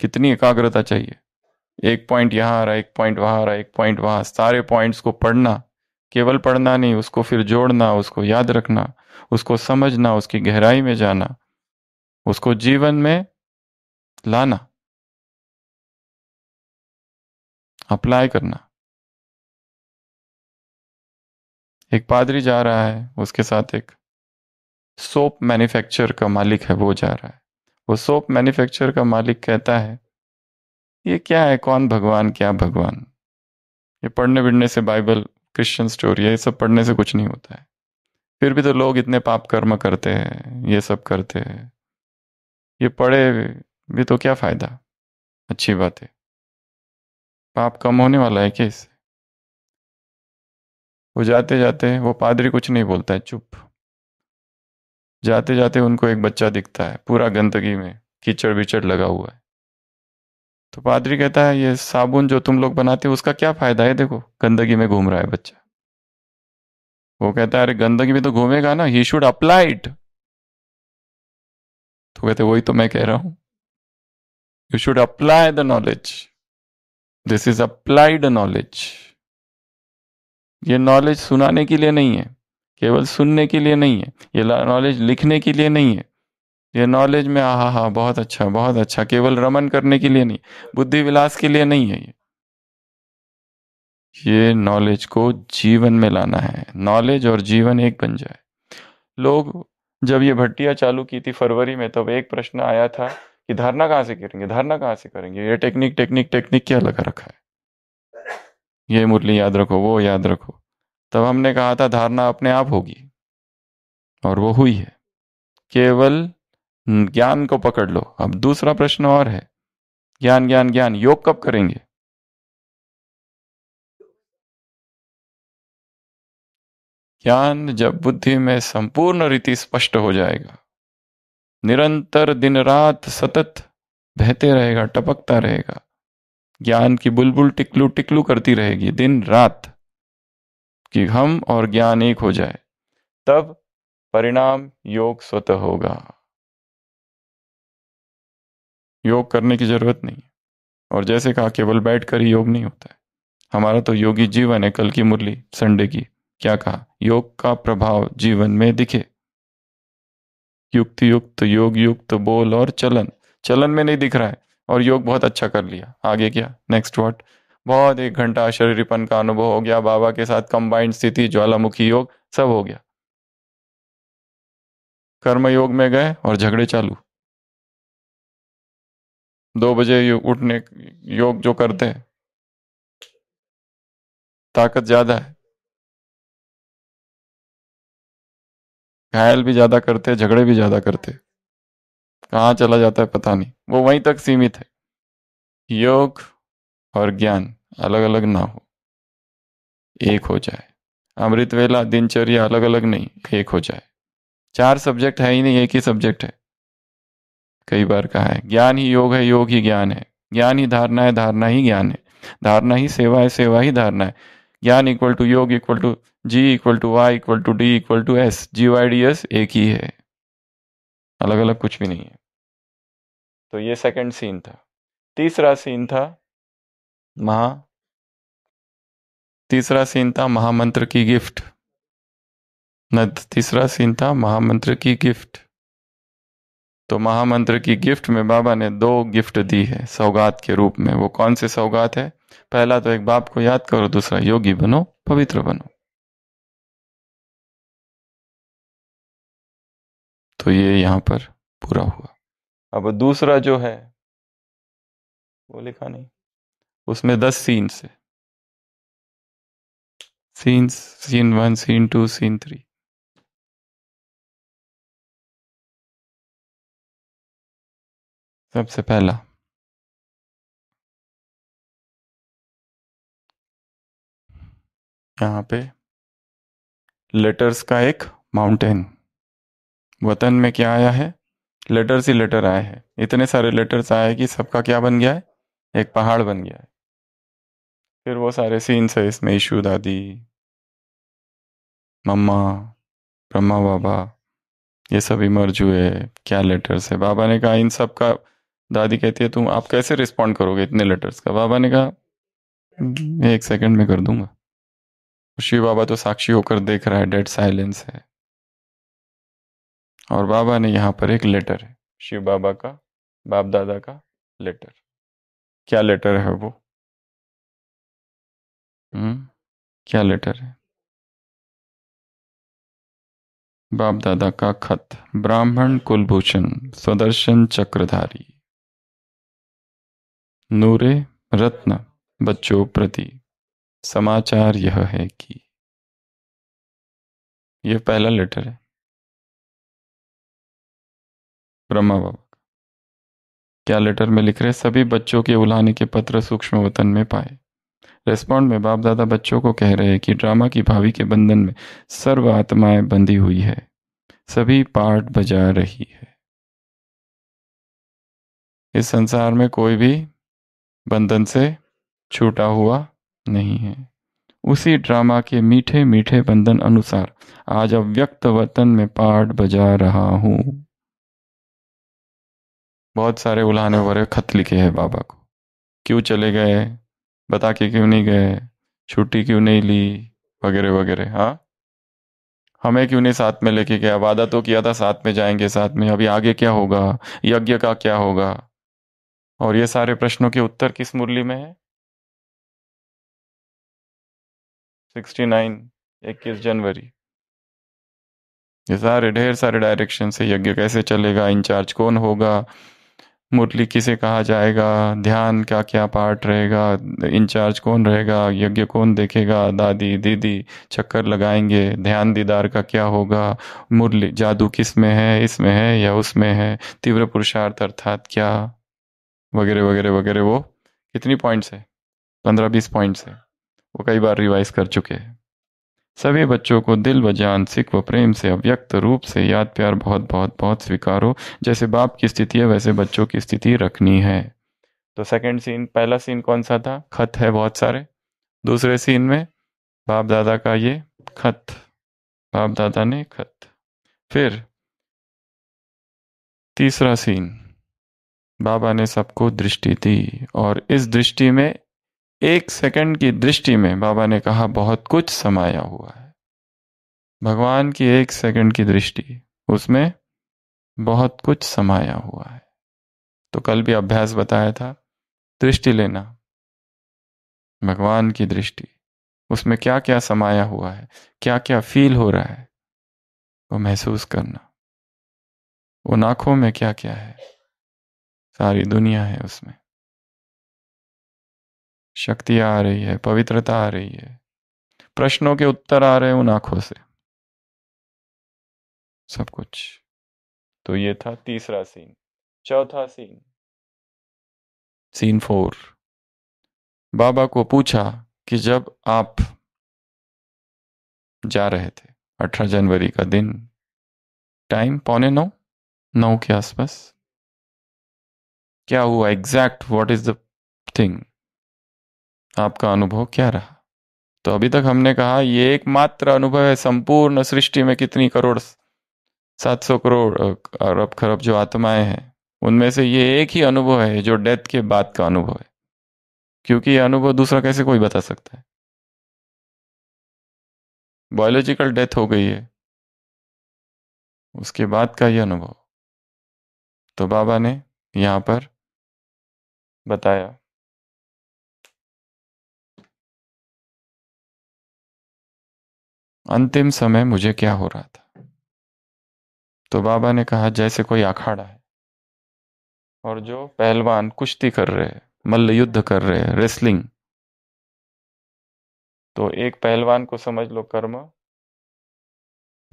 कितनी एकाग्रता चाहिए एक पॉइंट यहाँ आ रहा एक पॉइंट वहाँ आ रहा एक पॉइंट वहाँ सारे पॉइंट्स को पढ़ना केवल पढ़ना नहीं उसको फिर जोड़ना उसको याद रखना उसको समझना उसकी गहराई में जाना उसको जीवन में लाना अप्लाई करना एक पादरी जा रहा है उसके साथ एक सोप मैन्युफैक्चर का मालिक है वो जा रहा है वो सोप मैन्युफैक्चर का मालिक कहता है ये क्या है कौन भगवान क्या भगवान ये पढ़ने बिढ़ने से बाइबल क्रिश्चियन स्टोरी है ये सब पढ़ने से कुछ नहीं होता है फिर भी तो लोग इतने पाप कर्म करते हैं ये सब करते हैं ये पढ़े भी तो क्या फ़ायदा अच्छी बात है पाप कम होने वाला है क्या इससे वो जाते जाते वो पादरी कुछ नहीं बोलता है चुप जाते जाते उनको एक बच्चा दिखता है पूरा गंदगी में कीचड़ विचड़ लगा हुआ है तो पादरी कहता है ये साबुन जो तुम लोग बनाते हो उसका क्या फायदा है देखो गंदगी में घूम रहा है बच्चा वो कहता है अरे गंदगी में तो घूमेगा ना ही शुड अप्लाई इट तो कहते वही तो मैं कह रहा हूं you should apply the knowledge this is applied knowledge ये नॉलेज सुनाने के लिए नहीं है केवल सुनने के लिए नहीं है ये नॉलेज लिखने के लिए नहीं है ये नॉलेज में हा हा बहुत अच्छा बहुत अच्छा केवल रमन करने के लिए नहीं बुद्धि विलास के लिए नहीं है ये ये नॉलेज को जीवन में लाना है नॉलेज और जीवन एक बन जाए लोग जब ये भट्टिया चालू की थी फरवरी में तब तो एक प्रश्न आया था कि धारणा कहाँ से करेंगे धारणा कहाँ से करेंगे ये टेक्निक टेक्निक टेक्निक क्या लगा रखा है ये मुरली याद रखो वो याद रखो तब हमने कहा था धारणा अपने आप होगी और वो हुई है केवल ज्ञान को पकड़ लो अब दूसरा प्रश्न और है ज्ञान ज्ञान ज्ञान योग कब करेंगे ज्ञान जब बुद्धि में संपूर्ण रीति स्पष्ट हो जाएगा निरंतर दिन रात सतत बहते रहेगा टपकता रहेगा ज्ञान की बुलबुल टिकलू टिकलू करती रहेगी दिन रात कि हम और ज्ञान एक हो जाए तब परिणाम योग स्वतः होगा योग करने की जरूरत नहीं और जैसे कहा केवल बैठ कर ही योग नहीं होता है हमारा तो योगी जीवन है कल की मुरली संडे की क्या कहा योग का प्रभाव जीवन में दिखे युक्त युक्त योग युक्त बोल और चलन चलन में नहीं दिख रहा है और योग बहुत अच्छा कर लिया आगे क्या नेक्स्ट वॉट बहुत एक घंटा शरीरपन का अनुभव हो गया बाबा के साथ कंबाइंड स्थिति ज्वालामुखी योग सब हो गया कर्मयोग में गए और झगड़े चालू दो बजे उठने योग जो करते हैं ताकत ज्यादा है घायल भी ज्यादा करते झगड़े भी ज्यादा करते कहाँ चला जाता है पता नहीं वो वहीं तक सीमित है योग और ज्ञान अलग अलग ना हो एक हो जाए अमृत वेला दिनचर्या अलग अलग नहीं एक हो जाए चार सब्जेक्ट है ही नहीं एक ही सब्जेक्ट है कई बार कहा है ज्ञान ही योग है योग ही ज्ञान है ज्ञान ही धारणा है धारणा ही ज्ञान है धारणा ही सेवा है सेवा ही धारणा है ज्ञान इक्वल टू योग equal to G equal to Y equal to D equal to S G Y D S एक ही है अलग अलग कुछ भी नहीं है तो ये सेकंड सीन था तीसरा सीन था महा तीसरा सीन था महामंत्र की गिफ्ट तीसरा सीन था महामंत्र की गिफ्ट तो महामंत्र की गिफ्ट में बाबा ने दो गिफ्ट दी है सौगात के रूप में वो कौन से सौगात है पहला तो एक बाप को याद करो दूसरा योगी बनो पवित्र बनो तो ये यहां पर पूरा हुआ अब दूसरा जो है वो लिखा नहीं उसमें दस सीन्स है scenes scene one scene two scene three सबसे पहला यहाँ पे लेटर्स का एक माउंटेन वतन में क्या आया है लेटर्स ही लेटर आए हैं इतने सारे लेटर्स आए कि सबका क्या बन गया है एक पहाड़ बन गया है फिर वो सारे सीन्स है इसमें ईशू दादी मम्मा ब्रह्मा बाबा ये सब इमर्ज हुए क्या लेटर्स है बाबा ने कहा इन सब का दादी कहती है तुम आप कैसे रिस्पॉन्ड करोगे इतने लेटर्स का बाबा ने कहा मैं एक सेकंड में कर दूंगा तो शिव बाबा तो साक्षी होकर देख रहा है डेड साइलेंस है और बाबा ने यहाँ पर एक लेटर है शिव बाबा का बाप दादा का लेटर क्या लेटर है वो हम्म, क्या लेटर है बाप दादा का खत ब्राह्मण कुलभूषण स्वदर्शन चक्रधारी नूरे रत्न बच्चों प्रति समाचार यह है कि यह पहला लेटर है ब्रह्मा बाबा क्या लेटर में लिख रहे सभी बच्चों के उलाने के पत्र सूक्ष्म वतन में पाए रेस्पॉन्ड में बाप दादा बच्चों को कह रहे हैं कि ड्रामा की भावी के बंधन में सर्व आत्माएं बंधी हुई है सभी पार्ट बजा रही है इस संसार में कोई भी बंधन से छूटा हुआ नहीं है उसी ड्रामा के मीठे मीठे बंधन अनुसार आज अव्यक्त वतन में पार्ट बजा रहा हूं बहुत सारे उलाहने वाले खत लिखे हैं बाबा को क्यों चले गए बता के क्यों नहीं गए छुट्टी क्यों नहीं ली वगैरह वगैरह हाँ हमें क्यों नहीं साथ में लेके गया वादा तो किया था साथ में जाएंगे साथ में अभी आगे क्या होगा यज्ञ का क्या होगा और ये सारे प्रश्नों के उत्तर किस मुरली में है सिक्सटी नाइन इक्कीस जनवरी ये सारे ढेर सारे डायरेक्शन से यज्ञ कैसे चलेगा इंचार्ज कौन होगा मुरली किसे कहा जाएगा ध्यान का क्या पार्ट रहेगा इंचार्ज कौन रहेगा यज्ञ कौन देखेगा दादी दीदी चक्कर लगाएंगे ध्यान दीदार का क्या होगा मुरली जादू किस में है इसमें है या उसमें है तीव्र पुरुषार्थ अर्थात क्या वगैरह वगैरह वगैरह वो कितनी पॉइंट्स है पंद्रह बीस पॉइंट्स है वो कई बार रिवाइज कर चुके हैं सभी बच्चों को दिल बजान सिख व प्रेम से अव्यक्त रूप से याद प्यार बहुत बहुत बहुत स्वीकारो जैसे बाप की स्थिति है वैसे बच्चों की स्थिति रखनी है तो सेकंड सीन पहला सीन कौन सा था खत है बहुत सारे दूसरे सीन में बाप दादा का ये खत बाप दादा ने खत फिर तीसरा सीन बाबा ने सबको दृष्टि दी और इस दृष्टि में एक सेकंड की दृष्टि में बाबा ने कहा बहुत कुछ समाया हुआ है भगवान की एक सेकंड की दृष्टि उसमें बहुत कुछ समाया हुआ है तो कल भी अभ्यास बताया था दृष्टि लेना भगवान की दृष्टि उसमें क्या क्या समाया हुआ है क्या क्या फील हो रहा है वो महसूस करना उन आंखों में क्या क्या है सारी दुनिया है उसमें शक्ति आ रही है पवित्रता आ रही है प्रश्नों के उत्तर आ रहे हैं उन आंखों से सब कुछ तो ये था तीसरा सीन चौथा सीन सीन फोर बाबा को पूछा कि जब आप जा रहे थे अठारह जनवरी का दिन टाइम पौने नौ नौ के आसपास क्या हुआ exact what is the thing आपका अनुभव क्या रहा तो अभी तक हमने कहा ये एकमात्र अनुभव है संपूर्ण सृष्टि में कितनी करोड़ सात सौ करोड़ अरब खरब जो आत्माएं हैं उनमें से ये एक ही अनुभव है जो डेथ के बाद का अनुभव है क्योंकि ये अनुभव दूसरा कैसे कोई बता सकता है बायोलॉजिकल डेथ हो गई है उसके बाद का ये अनुभव तो बाबा ने यहाँ पर बताया अंतिम समय मुझे क्या हो रहा था तो बाबा ने कहा जैसे कोई अखाड़ा है और जो पहलवान कुश्ती कर रहे हैं मल्ल युद्ध कर रहे हैं रेसलिंग तो एक पहलवान को समझ लो कर्म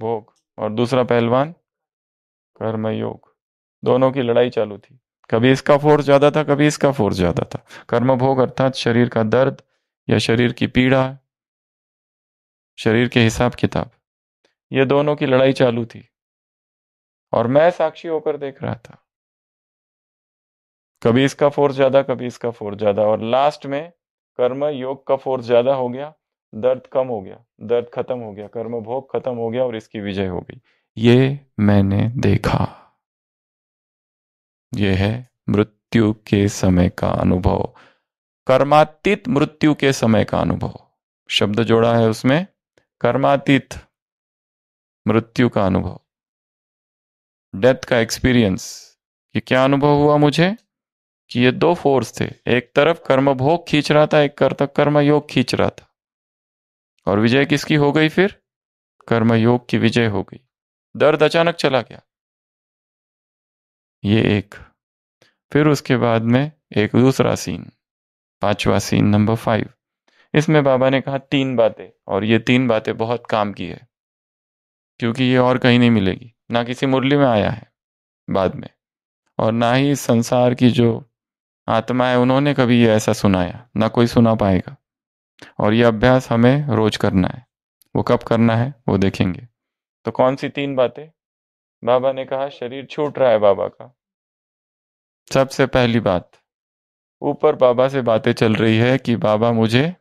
भोग और दूसरा पहलवान कर्म योग दोनों की लड़ाई चालू थी कभी इसका फोर्स ज्यादा था कभी इसका फोर्स ज्यादा था कर्म भोग अर्थात शरीर का दर्द या शरीर की पीड़ा शरीर के हिसाब किताब ये दोनों की लड़ाई चालू थी और मैं साक्षी होकर देख रहा था कभी इसका फोर्स ज्यादा कभी इसका फोर्स ज्यादा और लास्ट में कर्म योग का फोर्स ज्यादा हो गया दर्द कम हो गया दर्द खत्म हो गया कर्म भोग खत्म हो गया और इसकी विजय हो गई ये मैंने देखा ये है मृत्यु के समय का अनुभव कर्मातीत मृत्यु के समय का अनुभव शब्द जोड़ा है उसमें कर्मातीत मृत्यु का अनुभव डेथ का एक्सपीरियंस कि क्या अनुभव हुआ मुझे कि ये दो फोर्स थे एक तरफ कर्म भोग खींच रहा था एक तरफ कर्म योग खींच रहा था और विजय किसकी हो गई फिर कर्म योग की विजय हो गई दर्द अचानक चला गया ये एक फिर उसके बाद में एक दूसरा सीन पांचवा सीन नंबर फाइव इसमें बाबा ने कहा तीन बातें और ये तीन बातें बहुत काम की है क्योंकि ये और कहीं नहीं मिलेगी ना किसी मुरली में आया है बाद में और ना ही संसार की जो आत्मा है उन्होंने कभी ये ऐसा सुनाया ना कोई सुना पाएगा और ये अभ्यास हमें रोज करना है वो कब करना है वो देखेंगे तो कौन सी तीन बातें बाबा ने कहा शरीर छूट रहा है बाबा का सबसे पहली बात ऊपर बाबा से बातें चल रही है कि बाबा मुझे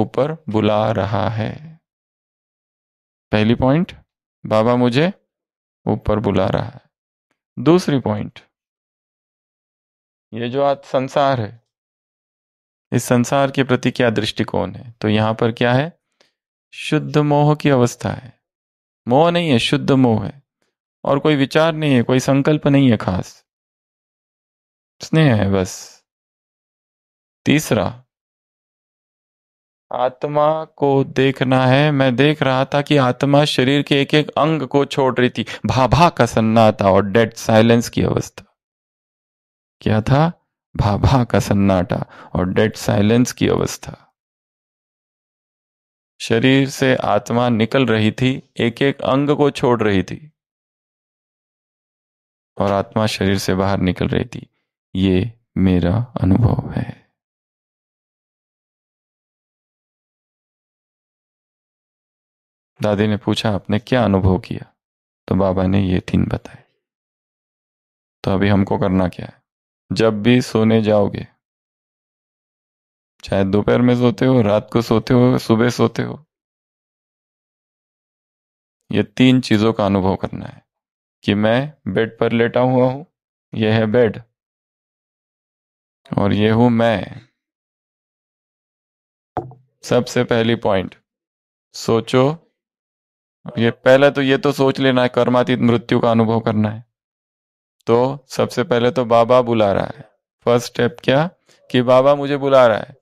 ऊपर बुला रहा है पहली पॉइंट बाबा मुझे ऊपर बुला रहा है दूसरी पॉइंट ये जो आज संसार है इस संसार के प्रति क्या दृष्टिकोण है तो यहां पर क्या है शुद्ध मोह की अवस्था है मोह नहीं है शुद्ध मोह है और कोई विचार नहीं है कोई संकल्प नहीं है खास स्नेह है बस तीसरा आत्मा को देखना है मैं देख रहा था कि आत्मा शरीर के एक एक अंग को छोड़ रही थी भाभा का सन्नाटा और डेड साइलेंस की अवस्था क्या था भाभा का सन्नाटा और डेड साइलेंस की अवस्था शरीर से आत्मा निकल रही थी एक एक अंग को छोड़ रही थी और आत्मा शरीर से बाहर निकल रही थी ये मेरा अनुभव है दादी ने पूछा आपने क्या अनुभव किया तो बाबा ने ये तीन बताए तो अभी हमको करना क्या है जब भी सोने जाओगे चाहे दोपहर में सोते हो रात को सोते हो सुबह सोते हो ये तीन चीजों का अनुभव करना है कि मैं बेड पर लेटा हुआ हूं यह है बेड और यह हूं मैं सबसे पहली पॉइंट सोचो ये पहले तो ये तो सोच लेना है कर्मातीत मृत्यु का अनुभव करना है तो सबसे पहले तो बाबा बुला रहा है फर्स्ट स्टेप क्या कि बाबा मुझे बुला रहा है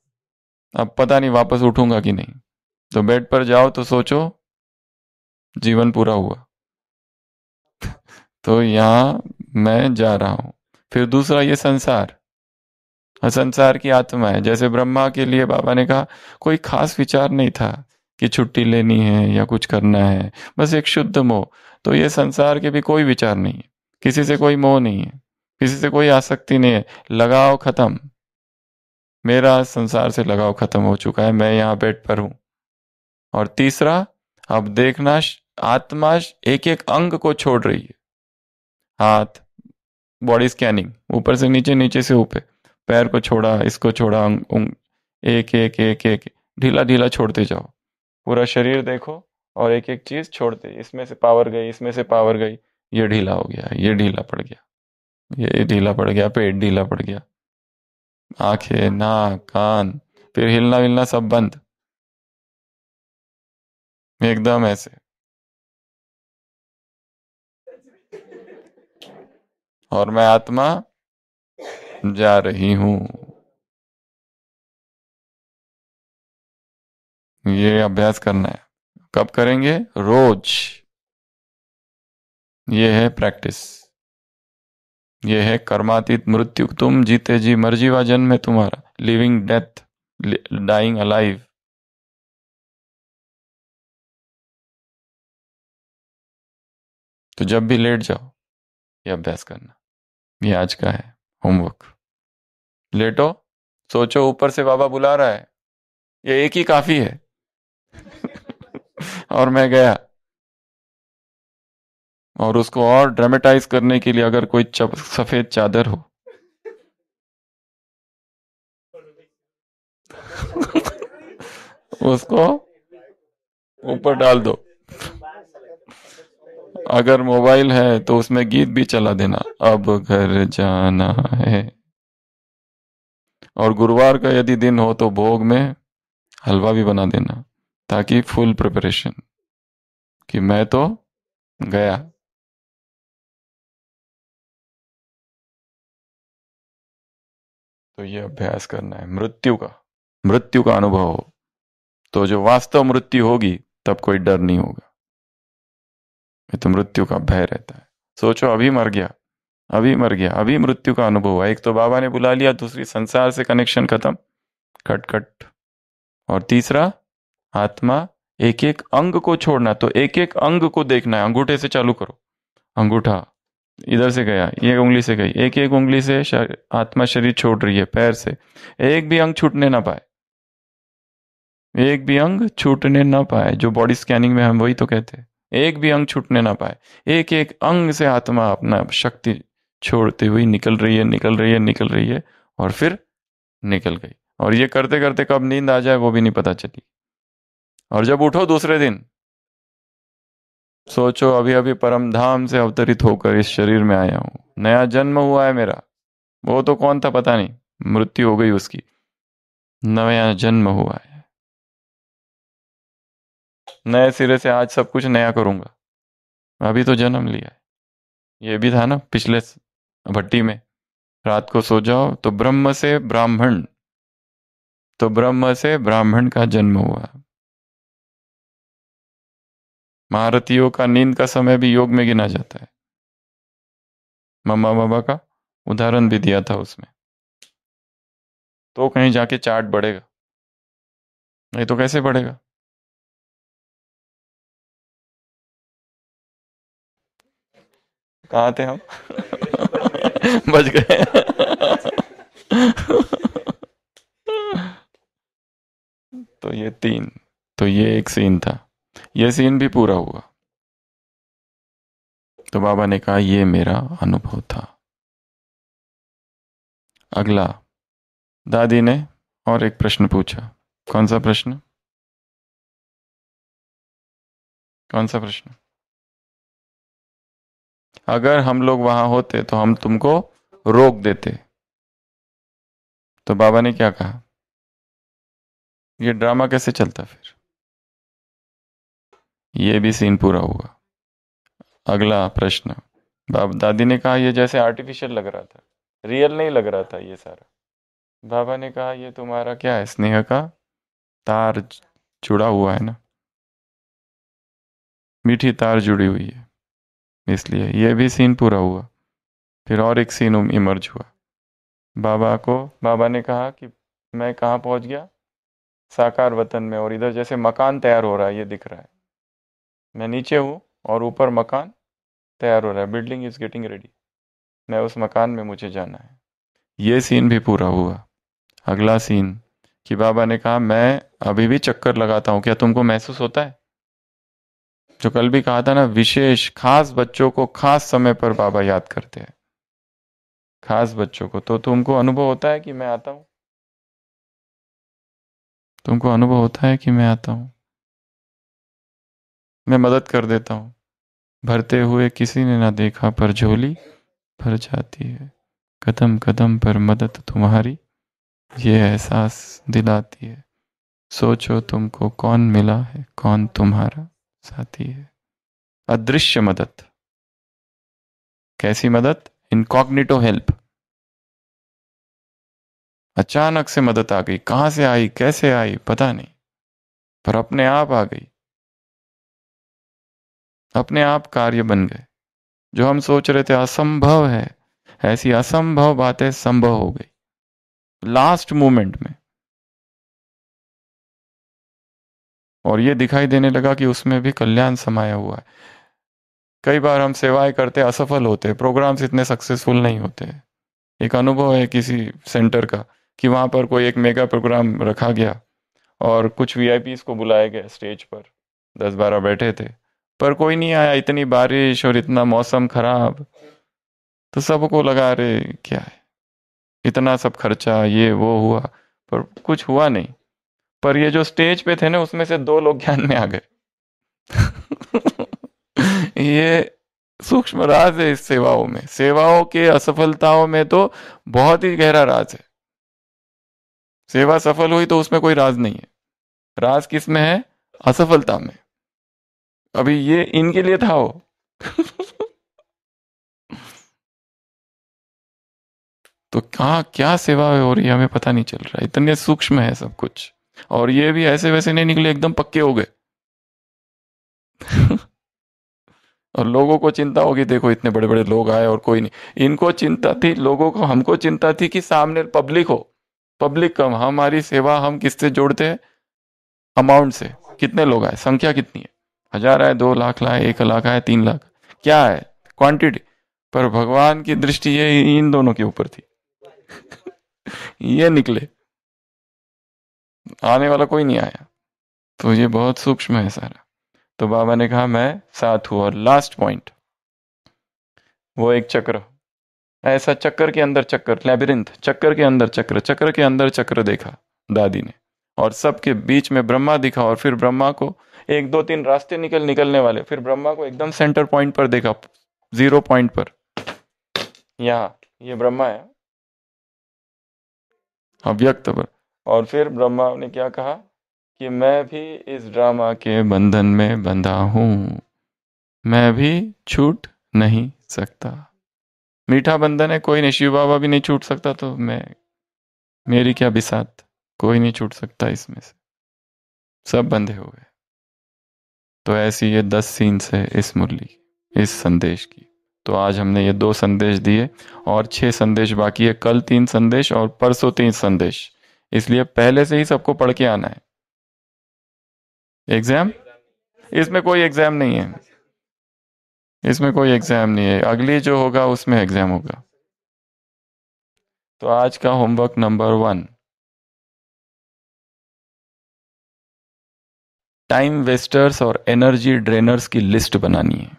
अब पता नहीं वापस उठूंगा कि नहीं तो बेड पर जाओ तो सोचो जीवन पूरा हुआ तो यहां मैं जा रहा हूं फिर दूसरा ये संसार संसार की आत्मा है जैसे ब्रह्मा के लिए बाबा ने कहा कोई खास विचार नहीं था कि छुट्टी लेनी है या कुछ करना है बस एक शुद्ध मोह तो ये संसार के भी कोई विचार नहीं है किसी से कोई मोह नहीं है किसी से कोई आसक्ति नहीं है लगाव खत्म मेरा संसार से लगाव खत्म हो चुका है मैं यहाँ बेड पर हूं और तीसरा अब देखना आत्मा एक एक अंग को छोड़ रही है हाथ बॉडी स्कैनिंग ऊपर से नीचे नीचे से ऊपर पैर को छोड़ा इसको छोड़ा अंग एक एक एक एक ढीला ढीला छोड़ते जाओ पूरा शरीर देखो और एक एक चीज छोड़ दे इसमें से पावर गई इसमें से पावर गई ये ढीला हो गया ये ढीला पड़ गया ये ढीला पड़ गया पेट ढीला पड़ गया आंखें नाक कान फिर हिलना विलना सब बंद एकदम ऐसे और मैं आत्मा जा रही हूं ये अभ्यास करना है कब करेंगे रोज ये है प्रैक्टिस ये है कर्मातीत मृत्यु तुम जीते जी मर्जीवा जन्म है तुम्हारा लिविंग डेथ डाइंग अलाइव तो जब भी लेट जाओ ये अभ्यास करना ये आज का है होमवर्क लेटो सोचो ऊपर से बाबा बुला रहा है ये एक ही काफी है और मैं गया और उसको और ड्रामेटाइज करने के लिए अगर कोई चप, सफेद चादर हो उसको ऊपर डाल दो अगर मोबाइल है तो उसमें गीत भी चला देना अब घर जाना है और गुरुवार का यदि दिन हो तो भोग में हलवा भी बना देना ताकि फुल प्रिपरेशन कि मैं तो गया तो ये अभ्यास करना है मृत्यु का मृत्यु का अनुभव हो तो जो वास्तव मृत्यु होगी तब कोई डर नहीं होगा ये तो मृत्यु का भय रहता है सोचो अभी मर गया अभी मर गया अभी मृत्यु का अनुभव हुआ एक तो बाबा ने बुला लिया दूसरी संसार से कनेक्शन खत्म खटखट और तीसरा आत्मा एक एक अंग को छोड़ना तो एक एक अंग को देखना है अंगूठे से चालू करो अंगूठा इधर से गया ये उंगली से गई एक एक उंगली से शर, आत्मा शरीर छोड़ रही है पैर से एक भी अंग छूटने ना पाए एक भी अंग छूटने ना पाए जो बॉडी स्कैनिंग में हम वही तो कहते हैं एक भी अंग छूटने ना पाए एक एक अंग से आत्मा अपना शक्ति छोड़ती हुई निकल रही है निकल रही है निकल रही है और फिर निकल गई और ये करते करते कब नींद आ जाए वो भी नहीं पता चली और जब उठो दूसरे दिन सोचो अभी अभी परम धाम से अवतरित होकर इस शरीर में आया हूं नया जन्म हुआ है मेरा वो तो कौन था पता नहीं मृत्यु हो गई उसकी नया जन्म हुआ है नए सिरे से आज सब कुछ नया करूंगा अभी तो जन्म लिया है ये भी था ना पिछले भट्टी में रात को सो जाओ तो ब्रह्म से ब्राह्मण तो ब्रह्म से ब्राह्मण का जन्म हुआ महारथियों का नींद का समय भी योग में गिना जाता है मम्मा बाबा का उदाहरण भी दिया था उसमें तो कहीं जाके चार्ट बढ़ेगा नहीं तो कैसे बढ़ेगा कहा थे हम बच गए तो ये तीन तो ये एक सीन था यह सीन भी पूरा हुआ तो बाबा ने कहा यह मेरा अनुभव था अगला दादी ने और एक प्रश्न पूछा कौन सा प्रश्न कौन सा प्रश्न अगर हम लोग वहां होते तो हम तुमको रोक देते तो बाबा ने क्या कहा यह ड्रामा कैसे चलता फिर ये भी सीन पूरा हुआ अगला प्रश्न बाप दादी ने कहा यह जैसे आर्टिफिशियल लग रहा था रियल नहीं लग रहा था ये सारा बाबा ने कहा ये तुम्हारा क्या है स्नेह का तार जुड़ा हुआ है ना मीठी तार जुड़ी हुई है इसलिए ये भी सीन पूरा हुआ फिर और एक सीन इमर्ज हुआ बाबा को बाबा ने कहा कि मैं कहाँ पहुँच गया साकार वतन में और इधर जैसे मकान तैयार हो रहा है ये दिख रहा है मैं नीचे हूँ और ऊपर मकान तैयार हो रहा है बिल्डिंग इज़ गेटिंग रेडी मैं उस मकान में मुझे जाना है ये सीन भी पूरा हुआ अगला सीन कि बाबा ने कहा मैं अभी भी चक्कर लगाता हूँ क्या तुमको महसूस होता है जो कल भी कहा था ना विशेष खास बच्चों को खास समय पर बाबा याद करते हैं खास बच्चों को तो तुमको अनुभव होता है कि मैं आता हूँ तुमको अनुभव होता है कि मैं आता हूँ मैं मदद कर देता हूँ भरते हुए किसी ने ना देखा पर झोली भर जाती है कदम कदम पर मदद तुम्हारी ये एहसास दिलाती है सोचो तुमको कौन मिला है कौन तुम्हारा साथी है अदृश्य मदद कैसी मदद इनकॉग्निटो हेल्प अचानक से मदद आ गई कहाँ से आई कैसे आई पता नहीं पर अपने आप आ गई अपने आप कार्य बन गए जो हम सोच रहे थे असंभव है ऐसी असंभव बातें संभव हो गई लास्ट मोमेंट में और ये दिखाई देने लगा कि उसमें भी कल्याण समाया हुआ है कई बार हम सेवाएं करते असफल होते प्रोग्राम्स इतने सक्सेसफुल नहीं होते एक अनुभव है किसी सेंटर का कि वहां पर कोई एक मेगा प्रोग्राम रखा गया और कुछ वीआईपीस को बुलाया गया स्टेज पर दस बारह बैठे थे पर कोई नहीं आया इतनी बारिश और इतना मौसम खराब तो सबको लगा अरे क्या है इतना सब खर्चा ये वो हुआ पर कुछ हुआ नहीं पर ये जो स्टेज पे थे ना उसमें से दो लोग ज्ञान में आ गए ये सूक्ष्म राज है इस सेवाओं में सेवाओं के असफलताओं में तो बहुत ही गहरा राज है सेवा सफल हुई तो उसमें कोई राज नहीं है राज किस में है असफलता में अभी ये इनके लिए था वो तो कहा क्या सेवा हो रही है हमें पता नहीं चल रहा है इतने सूक्ष्म है सब कुछ और ये भी ऐसे वैसे नहीं निकले एकदम पक्के हो गए और लोगों को चिंता होगी देखो इतने बड़े बड़े लोग आए और कोई नहीं इनको चिंता थी लोगों को हमको चिंता थी कि सामने पब्लिक हो पब्लिक कम हमारी सेवा हम किससे जोड़ते हैं अमाउंट से कितने लोग आए संख्या कितनी है हजार आए दो लाख लाए एक लाख आए तीन लाख क्या है क्वांटिटी पर भगवान की दृष्टि ये इन दोनों के ऊपर थी ये निकले आने वाला कोई नहीं आया तो ये बहुत सूक्ष्म है सारा तो बाबा ने कहा मैं साथ हूं और लास्ट पॉइंट वो एक चक्र ऐसा चक्कर के अंदर चक्कर लेबरिंथ चक्कर के अंदर चक्र चक्र के अंदर चक्र देखा दादी ने और सबके बीच में ब्रह्मा दिखा और फिर ब्रह्मा को एक दो तीन रास्ते निकल निकलने वाले फिर ब्रह्मा को एकदम सेंटर पॉइंट पर देखा जीरो पॉइंट पर यहाँ ये ब्रह्मा है अव्यक्त पर और फिर ब्रह्मा ने क्या कहा कि मैं भी इस ड्रामा के बंधन में बंधा हूं मैं भी छूट नहीं सकता मीठा बंधन है कोई नहीं शिव बाबा भी नहीं छूट सकता तो मैं मेरी क्या बिसात कोई नहीं छूट सकता इसमें से सब बंधे हो गए तो ऐसी ये दस सीन्स है इस मुरली इस संदेश की तो आज हमने ये दो संदेश दिए और छह संदेश बाकी है कल तीन संदेश और परसों तीन संदेश इसलिए पहले से ही सबको पढ़ के आना है एग्जाम इसमें कोई एग्जाम नहीं है इसमें कोई एग्जाम नहीं है अगली जो होगा उसमें एग्जाम होगा तो आज का homework number one time wasters और एनर्जी ड्रेनर्स की लिस्ट बनानी है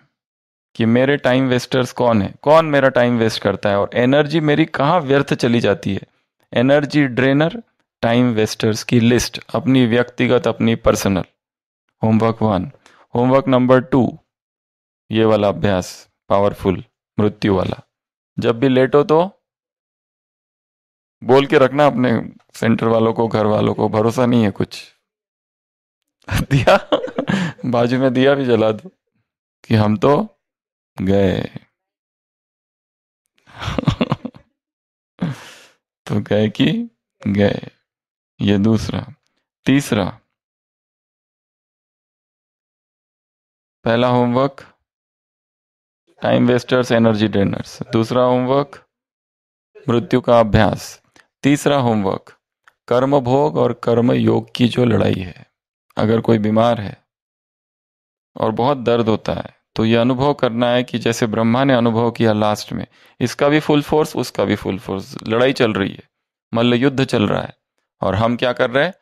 कि मेरे टाइम वेस्टर्स कौन है कौन मेरा टाइम वेस्ट करता है और एनर्जी मेरी कहाँ व्यर्थ चली जाती है एनर्जी ड्रेनर टाइम वेस्टर्स की लिस्ट अपनी व्यक्तिगत अपनी personal homework one homework number two ये वाला अभ्यास पावरफुल मृत्यु वाला जब भी लेट हो तो बोल के रखना अपने सेंटर वालों को घर वालों को भरोसा नहीं है कुछ दिया बाजू में दिया भी जला दो कि हम तो गए तो गए कि गए ये दूसरा तीसरा पहला homework time wasters energy drainers दूसरा होमवर्क मृत्यु का अभ्यास तीसरा होमवर्क कर्म भोग और कर्म योग की जो लड़ाई है अगर कोई बीमार है और बहुत दर्द होता है तो यह अनुभव करना है कि जैसे ब्रह्मा ने अनुभव किया लास्ट में इसका भी फुल फोर्स उसका भी फुल फोर्स लड़ाई चल रही है मल्ल युद्ध चल रहा है और हम क्या कर रहे हैं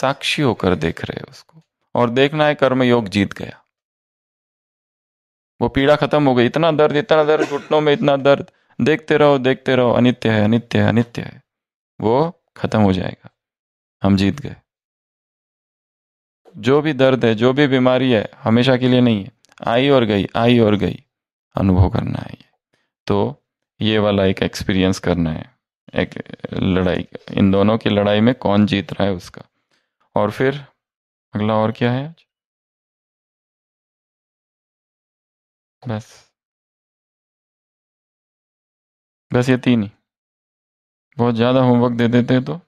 साक्षी होकर देख रहे हैं उसको और देखना है कर्म योग जीत गया वो पीड़ा खत्म हो गई इतना दर्द इतना दर्द घुटनों में इतना दर्द देखते रहो देखते रहो अनित्य है अनित्य है अनित्य है वो खत्म हो जाएगा हम जीत गए जो भी दर्द है जो भी बीमारी है हमेशा के लिए नहीं है आई और गई आई और गई अनुभव करना है ये तो ये वाला एक एक्सपीरियंस करना है एक लड़ाई इन दोनों की लड़ाई में कौन जीत रहा है उसका और फिर अगला और क्या है आज बस बस ये तीन ही बहुत ज़्यादा होमवर्क दे देते हैं तो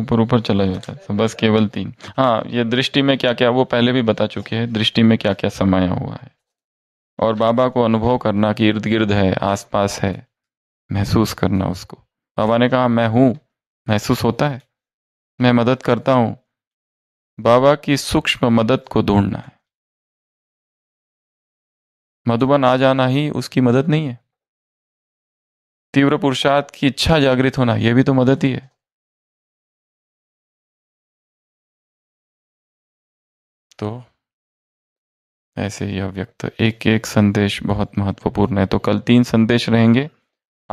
ऊपर ऊपर चला जाता है तो बस केवल तीन हाँ ये दृष्टि में क्या क्या वो पहले भी बता चुके हैं दृष्टि में क्या क्या समाया हुआ है और बाबा को अनुभव करना कि इर्द गिर्द है आसपास है महसूस करना उसको बाबा ने कहा मैं हूँ महसूस होता है मैं मदद करता हूँ बाबा की सूक्ष्म मदद को ढूंढना है मधुबन आ जाना ही उसकी मदद नहीं है तीव्र पुरुषार्थ की इच्छा जागृत होना यह भी तो मदद ही है तो ऐसे ही अव्यक्त एक एक संदेश बहुत महत्वपूर्ण है तो कल तीन संदेश रहेंगे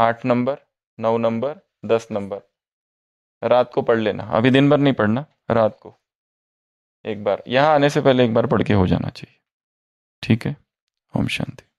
आठ नंबर नौ नंबर दस नंबर रात को पढ़ लेना अभी दिन भर नहीं पढ़ना रात को एक बार यहाँ आने से पहले एक बार पढ़ के हो जाना चाहिए ठीक है ओम शांति